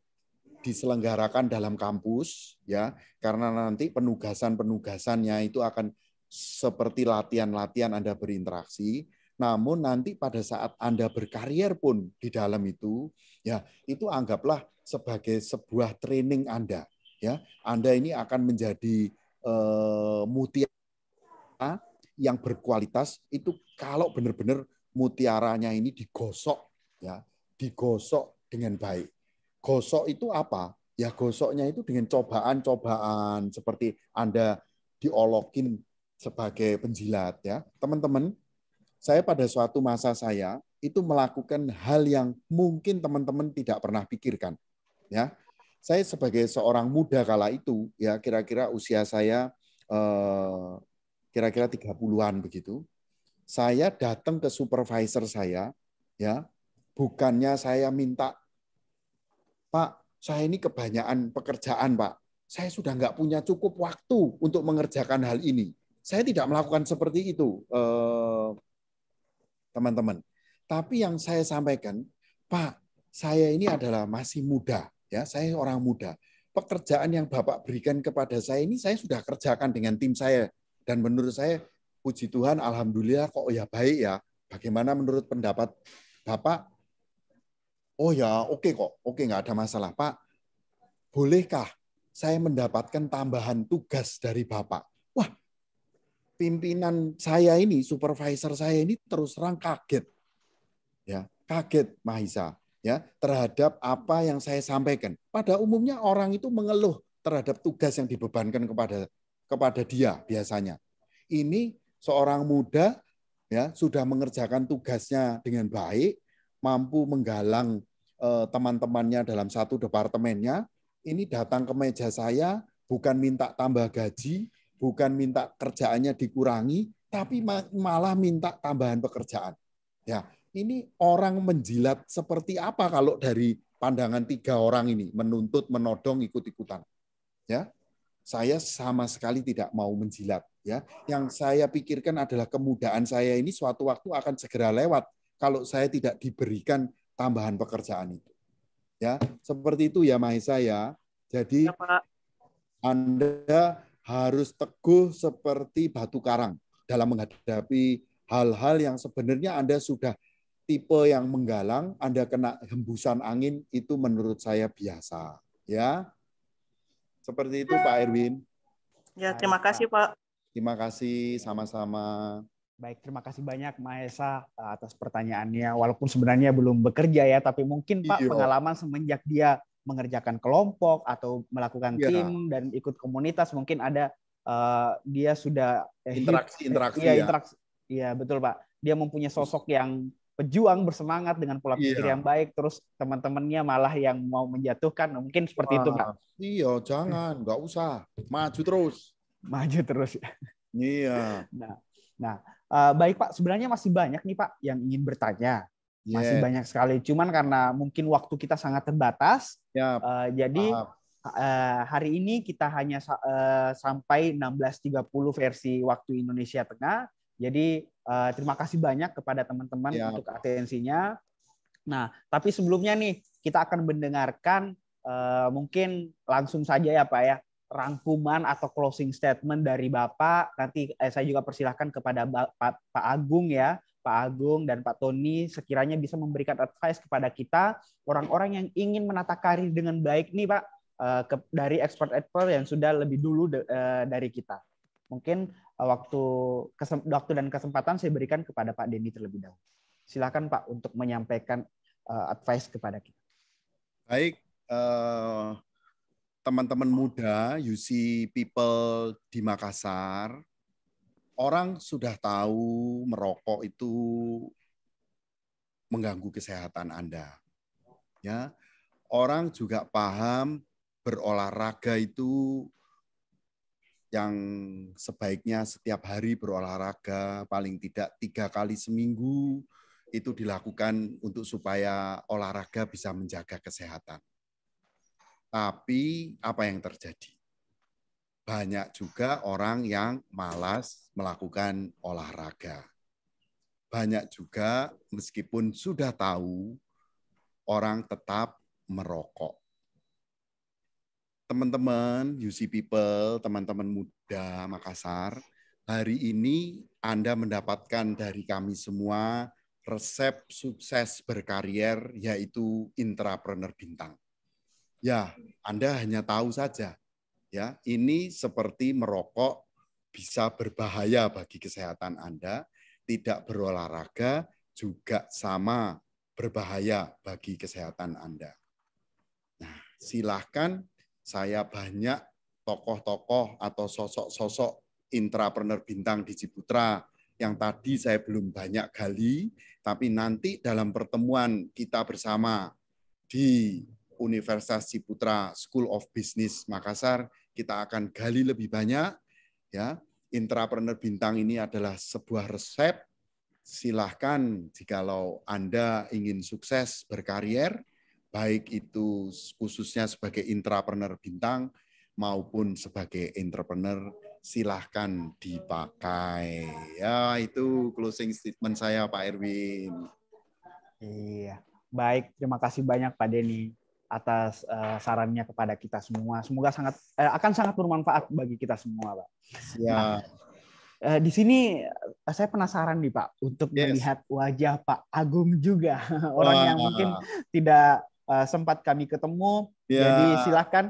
diselenggarakan dalam kampus ya, karena nanti penugasan-penugasannya itu akan seperti latihan-latihan Anda berinteraksi, namun nanti pada saat Anda berkarier pun di dalam itu ya, itu anggaplah sebagai sebuah training Anda ya. Anda ini akan menjadi uh, mutiara yang berkualitas itu kalau benar-benar mutiaranya ini digosok ya, digosok dengan baik. Gosok itu apa? Ya gosoknya itu dengan cobaan-cobaan seperti Anda diolokin sebagai penjilat ya. Teman-teman, saya pada suatu masa saya itu melakukan hal yang mungkin teman-teman tidak pernah pikirkan ya. Saya sebagai seorang muda kala itu ya kira-kira usia saya eh, kira-kira 30-an begitu. Saya datang ke supervisor saya, ya, bukannya saya minta, Pak, saya ini kebanyakan pekerjaan, Pak. Saya sudah nggak punya cukup waktu untuk mengerjakan hal ini. Saya tidak melakukan seperti itu, eh, teman-teman. Tapi yang saya sampaikan, Pak, saya ini adalah masih muda, ya, saya orang muda. Pekerjaan yang Bapak berikan kepada saya ini saya sudah kerjakan dengan tim saya dan menurut saya puji Tuhan, alhamdulillah kok ya baik ya. Bagaimana menurut pendapat Bapak? Oh ya, oke okay kok. Oke, okay, nggak ada masalah, Pak. Bolehkah saya mendapatkan tambahan tugas dari Bapak? Wah, pimpinan saya ini, supervisor saya ini terus terang kaget. Ya, kaget Mahisa ya terhadap apa yang saya sampaikan. Pada umumnya orang itu mengeluh terhadap tugas yang dibebankan kepada kepada dia biasanya. Ini seorang muda ya sudah mengerjakan tugasnya dengan baik, mampu menggalang eh, teman-temannya dalam satu departemennya. Ini datang ke meja saya bukan minta tambah gaji, bukan minta kerjaannya dikurangi, tapi malah minta tambahan pekerjaan. Ya, ini orang menjilat seperti apa kalau dari pandangan tiga orang ini menuntut, menodong, ikut-ikutan. Ya, saya sama sekali tidak mau menjilat ya. Yang saya pikirkan adalah kemudahan saya ini suatu waktu akan segera lewat kalau saya tidak diberikan tambahan pekerjaan itu. Ya, seperti itu ya Mahesa ya. Jadi ya, Anda harus teguh seperti batu karang dalam menghadapi hal-hal yang sebenarnya Anda sudah tipe yang menggalang, Anda kena hembusan angin itu menurut saya biasa, ya. Seperti itu Pak Erwin. Ya, terima kasih Pak. Terima kasih sama-sama. Baik, terima kasih banyak Maesa atas pertanyaannya. Walaupun sebenarnya belum bekerja ya, tapi mungkin Pak iya. pengalaman semenjak dia mengerjakan kelompok atau melakukan iya. tim dan ikut komunitas mungkin ada uh, dia sudah eh, interaksi-interaksi eh, interaksi, ya, ya. interaksi. Iya, betul Pak. Dia mempunyai sosok yang pejuang bersemangat dengan pola pikir yeah. yang baik terus teman-temannya malah yang mau menjatuhkan mungkin seperti itu kan Iya, jangan, nggak usah. Maju terus. Maju terus. Iya. Nah, nah uh, baik Pak, sebenarnya masih banyak nih Pak yang ingin bertanya. Yeah. Masih banyak sekali, cuman karena mungkin waktu kita sangat terbatas. Yeah. Uh, jadi Maaf. uh, eh, hari ini kita hanya uh, sampai 16.30 versi waktu Indonesia Tengah jadi uh, terima kasih banyak kepada teman-teman ya. untuk atensinya. Nah, tapi sebelumnya nih kita akan mendengarkan uh, mungkin langsung saja ya Pak ya rangkuman atau closing statement dari Bapak. Nanti eh, saya juga persilahkan kepada ba Pak, Pak Agung ya, Pak Agung dan Pak Tony sekiranya bisa memberikan advice kepada kita orang-orang yang ingin menata karir dengan baik nih Pak uh, ke, dari expert-expert yang sudah lebih dulu de, uh, dari kita. Mungkin eh, waktu waktu dan kesempatan saya berikan kepada Pak Denny terlebih dahulu. Silakan Pak untuk menyampaikan uh, advice kepada kita. Baik, teman eh, teman-teman muda UC people di Makassar, orang sudah tahu merokok itu mengganggu kesehatan Anda. Ya, orang juga paham berolahraga itu yang sebaiknya setiap hari berolahraga paling tidak tiga kali seminggu itu dilakukan untuk supaya olahraga bisa menjaga kesehatan. Tapi apa yang terjadi? Banyak juga orang yang malas melakukan olahraga. Banyak juga meskipun sudah tahu orang tetap merokok teman-teman UC people, teman-teman muda Makassar, hari ini Anda mendapatkan dari kami semua resep sukses berkarier yaitu intrapreneur bintang. Ya, Anda hanya tahu saja. Ya, ini seperti merokok bisa berbahaya bagi kesehatan Anda, tidak berolahraga juga sama berbahaya bagi kesehatan Anda. Nah, silahkan saya banyak tokoh-tokoh atau sosok-sosok intrapreneur bintang di Ciputra yang tadi saya belum banyak gali, tapi nanti dalam pertemuan kita bersama di Universitas Ciputra School of Business Makassar, kita akan gali lebih banyak. Ya, intrapreneur bintang ini adalah sebuah resep. Silahkan jikalau Anda ingin sukses berkarier, baik itu khususnya sebagai intrapreneur bintang maupun sebagai entrepreneur silahkan dipakai. Ya, itu closing statement saya Pak Erwin. Iya. Baik, terima kasih banyak Pak Denny atas uh, sarannya kepada kita semua. Semoga sangat uh, akan sangat bermanfaat bagi kita semua, Pak. Ya. Nah, uh, di sini saya penasaran nih Pak untuk yes. melihat wajah Pak Agung juga orang Wah. yang mungkin tidak uh, sempat kami ketemu. Ya. Jadi silahkan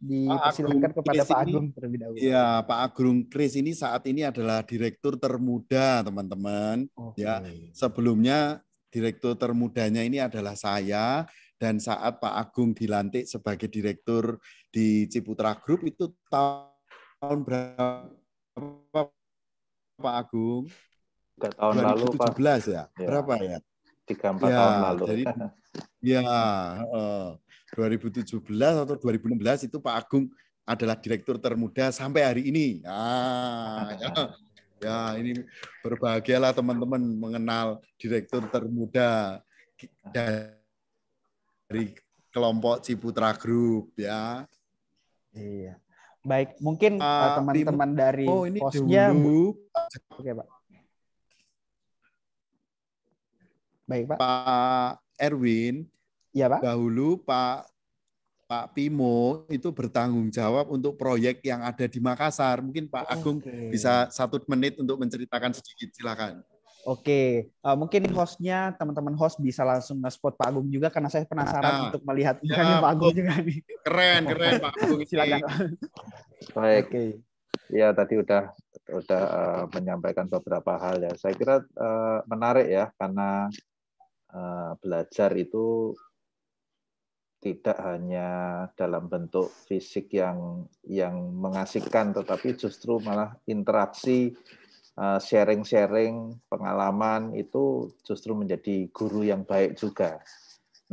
dipersilakan kepada Pak Agung ini, terlebih dahulu. Iya, Pak Agung Kris ini saat ini adalah direktur termuda, teman-teman. Okay. Ya, sebelumnya direktur termudanya ini adalah saya dan saat Pak Agung dilantik sebagai direktur di Ciputra Group itu tahun berapa Pak Agung? Tiga tahun 2017 lalu, Pak. ya? ya. Berapa ya? Tiga empat ya, tahun lalu. Jadi Ya, uh, 2017 atau 2016 itu Pak Agung adalah direktur termuda sampai hari ini. Ah, ya, ya ini berbahagialah teman-teman mengenal direktur termuda dari kelompok Ciputra Group ya. Iya. Baik, mungkin eh, teman teman-teman dari oh, ini posnya dulu. Oke, Pak. Baik, Pak. Pak Erwin, ya Pak. Dahulu Pak Pak Pimo itu bertanggung jawab untuk proyek yang ada di Makassar. Mungkin Pak Agung bisa satu menit untuk menceritakan sedikit, silakan. Oke, okay. uh, eh, mungkin hostnya teman-teman host bisa langsung nge-spot Pak Agung juga karena saya penasaran nah, untuk melihat ya, Pak Agung oh. juga nih. Keren, keren Pak Agung. silakan. Baik. Oke. Okay. Ya tadi udah udah uh, menyampaikan beberapa hal ya. Saya kira uh, menarik ya karena Eh, belajar itu tidak hanya dalam bentuk fisik yang yang mengasihkan tetapi justru malah interaksi eh, sharing-sharing pengalaman itu justru menjadi guru yang baik juga.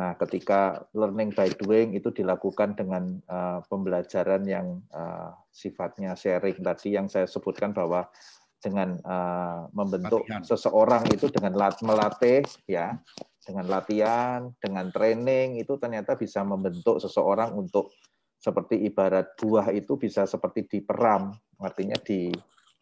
Nah, ketika learning by doing itu dilakukan dengan eh, pembelajaran yang sifatnya sharing tadi yang saya sebutkan bahwa dengan membentuk Latihan. seseorang itu dengan melatih ya dengan latihan, dengan training itu ternyata bisa membentuk seseorang untuk seperti ibarat buah itu bisa seperti diperam, artinya di,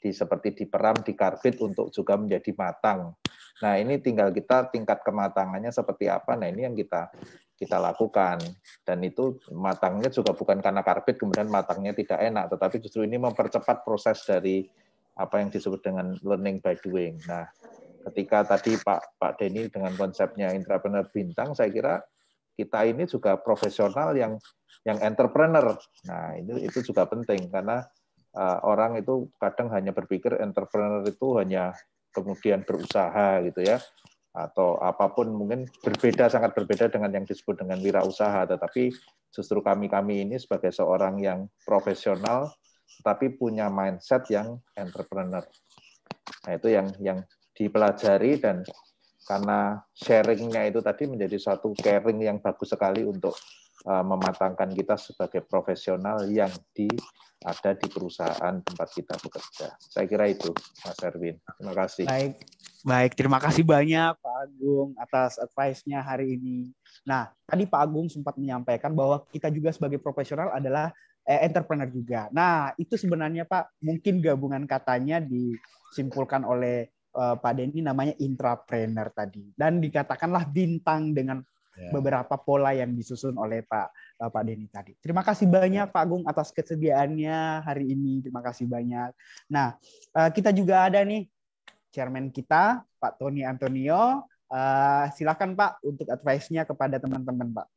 di seperti diperam di karbit untuk juga menjadi matang. Nah ini tinggal kita tingkat kematangannya seperti apa. Nah ini yang kita kita lakukan dan itu matangnya juga bukan karena karbit kemudian matangnya tidak enak, tetapi justru ini mempercepat proses dari apa yang disebut dengan learning by doing. Nah ketika tadi Pak Pak Denny dengan konsepnya entrepreneur bintang, saya kira kita ini juga profesional yang yang entrepreneur. Nah itu itu juga penting karena uh, orang itu kadang hanya berpikir entrepreneur itu hanya kemudian berusaha gitu ya atau apapun mungkin berbeda sangat berbeda dengan yang disebut dengan wirausaha tetapi justru kami-kami ini sebagai seorang yang profesional tapi punya mindset yang entrepreneur. Nah, itu yang yang dipelajari dan karena sharingnya itu tadi menjadi satu caring yang bagus sekali untuk eh, mematangkan kita sebagai profesional yang di ada di perusahaan tempat kita bekerja. Saya kira itu, Mas Erwin. Terima kasih. Baik, baik. Terima kasih banyak Pak Agung atas advice-nya hari ini. Nah, tadi Pak Agung sempat menyampaikan bahwa kita juga sebagai profesional adalah eh, entrepreneur juga. Nah, itu sebenarnya Pak mungkin gabungan katanya disimpulkan oleh Eh, Pak Denny namanya intrapreneur tadi dan dikatakanlah bintang dengan yeah. beberapa pola yang disusun oleh Pak eh, Pak Denny tadi. Terima kasih ya. banyak yeah. Pak Agung atas kesediaannya hari ini. Terima kasih banyak. Nah, eh, kita juga ada nih chairman kita Pak Tony Antonio. silakan Pak untuk advice-nya kepada teman-teman Pak.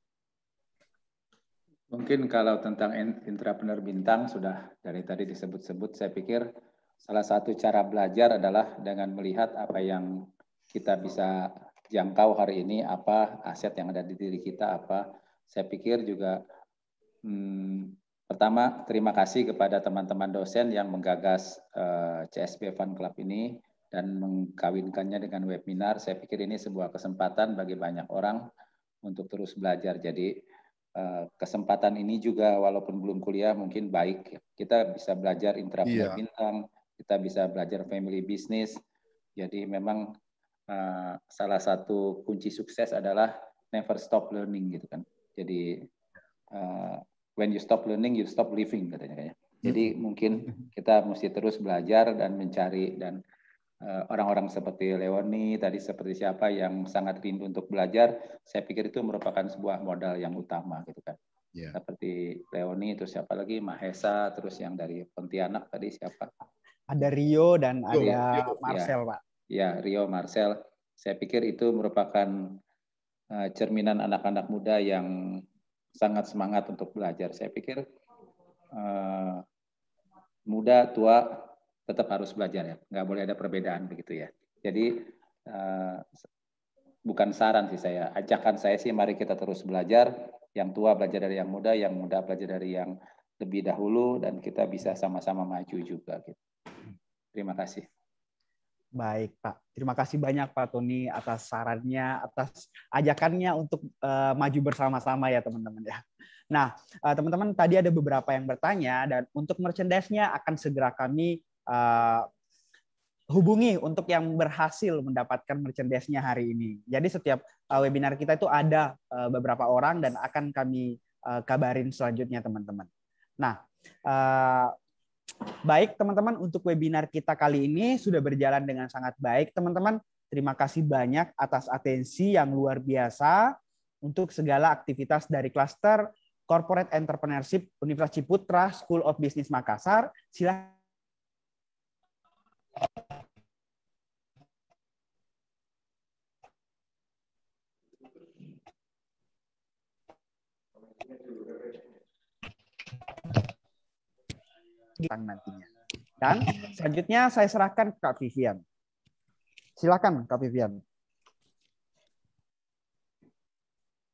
Mungkin kalau tentang intrapreneur bintang sudah dari tadi disebut-sebut, saya pikir salah satu cara belajar adalah dengan melihat apa yang kita bisa jangkau hari ini, apa aset yang ada di diri kita, apa. Saya pikir juga hmm, pertama terima kasih kepada teman-teman dosen yang menggagas eh, CSB Fun Club ini dan mengkawinkannya dengan webinar. Saya pikir ini sebuah kesempatan bagi banyak orang untuk terus belajar. Jadi eh, kesempatan ini juga walaupun belum kuliah mungkin baik kita bisa belajar interaksi iya. bintang kita bisa belajar family business. Jadi memang uh, salah satu kunci sukses adalah never stop learning gitu kan. Jadi uh, when you stop learning you stop living katanya. Jadi mm-hmm. mungkin kita mesti terus belajar dan mencari dan eh, orang-orang seperti Leoni tadi seperti siapa yang sangat rindu untuk belajar, saya pikir itu merupakan sebuah modal yang utama gitu kan. Yeah. Seperti Leoni itu siapa lagi Mahesa terus yang dari Pontianak tadi siapa? ada Rio dan Rio, ada Rio, iya. Marcel, ya. Pak. Ya, Rio, Marcel. Saya pikir itu merupakan eh, cerminan anak-anak muda yang sangat semangat untuk belajar. Saya pikir uh, muda tua tetap harus belajar ya, nggak boleh ada perbedaan begitu ya. Jadi uh, bukan saran sih saya, ajakan saya sih mari kita terus belajar. Yang tua belajar dari yang muda, yang muda belajar dari yang lebih dahulu dan kita bisa sama-sama maju juga gitu. Terima kasih. Baik, Pak. Terima kasih banyak Pak Tony atas sarannya, atas ajakannya untuk uh, maju bersama-sama ya teman-teman ya. Nah, teman eh, teman-teman tadi ada beberapa yang bertanya dan untuk merchandise-nya akan segera kami uh, hubungi untuk yang berhasil mendapatkan merchandise-nya hari ini. Jadi setiap webinar kita itu ada beberapa orang dan akan kami kabarin selanjutnya teman-teman. Nah, Baik, teman-teman, untuk webinar kita kali ini sudah berjalan dengan sangat baik. Teman-teman, terima kasih banyak atas atensi yang luar biasa untuk segala aktivitas dari klaster Corporate Entrepreneurship Universitas Ciputra School of Business Makassar. Silahkan. Bintang nantinya. Dan selanjutnya saya serahkan ke Kak Vivian. Silakan Kak Vivian.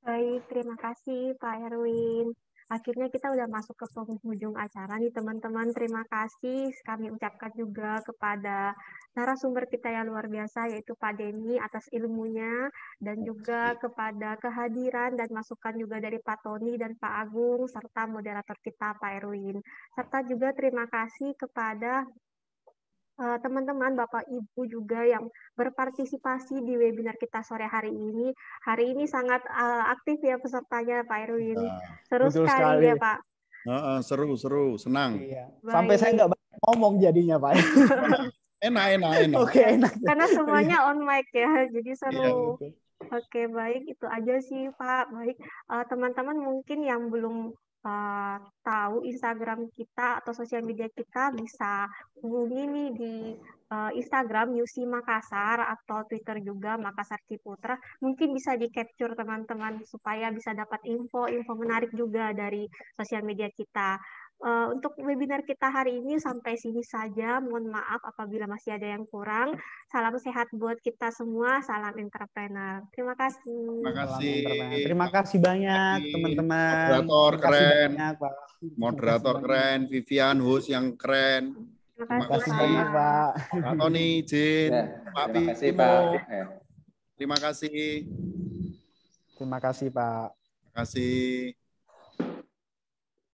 Baik, terima kasih Pak Erwin akhirnya kita udah masuk ke penghujung acara nih teman-teman. Terima kasih kami ucapkan juga kepada narasumber kita yang luar biasa yaitu Pak Denny atas ilmunya dan juga kepada kehadiran dan masukan juga dari Pak Tony dan Pak Agung serta moderator kita Pak Erwin. Serta juga terima kasih kepada Eh, teman-teman, Bapak Ibu juga yang berpartisipasi di webinar kita sore hari ini. Hari ini sangat uh, aktif ya pesertanya Pak Erwin. Nah, seru sekali, sekali ya Pak. Uh, uh, seru, seru, senang. Iya. Sampai saya nggak ngomong jadinya Pak. enak, enak, enak. Oke, enak. Karena semuanya on mic ya, jadi iya, seru. Iya, Oke, baik. Itu aja sih, Pak. Baik, eh, teman-teman uh, teman -teman mungkin yang belum uh, tahu Instagram kita atau sosial media kita bisa hubungi nih di uh, Instagram Yusi Makassar atau Twitter juga Makassar Ciputra. Mungkin bisa di capture teman-teman supaya bisa dapat info-info menarik juga dari sosial media kita. Uh, untuk webinar kita hari ini sampai sini saja. Mohon maaf apabila masih ada yang kurang. Salam sehat buat kita semua. Salam entrepreneur. Terima kasih. Terima kasih. Terima kasih banyak teman-teman. Moderator keren. Banyak, Moderator keren. Vivian host yang keren. Terima kasih, banyak Pak. Pak Tony, Jin, Ya, Pak terima kasih Pak. Eh. Terima kasih. Terima kasih Pak. Terima kasih.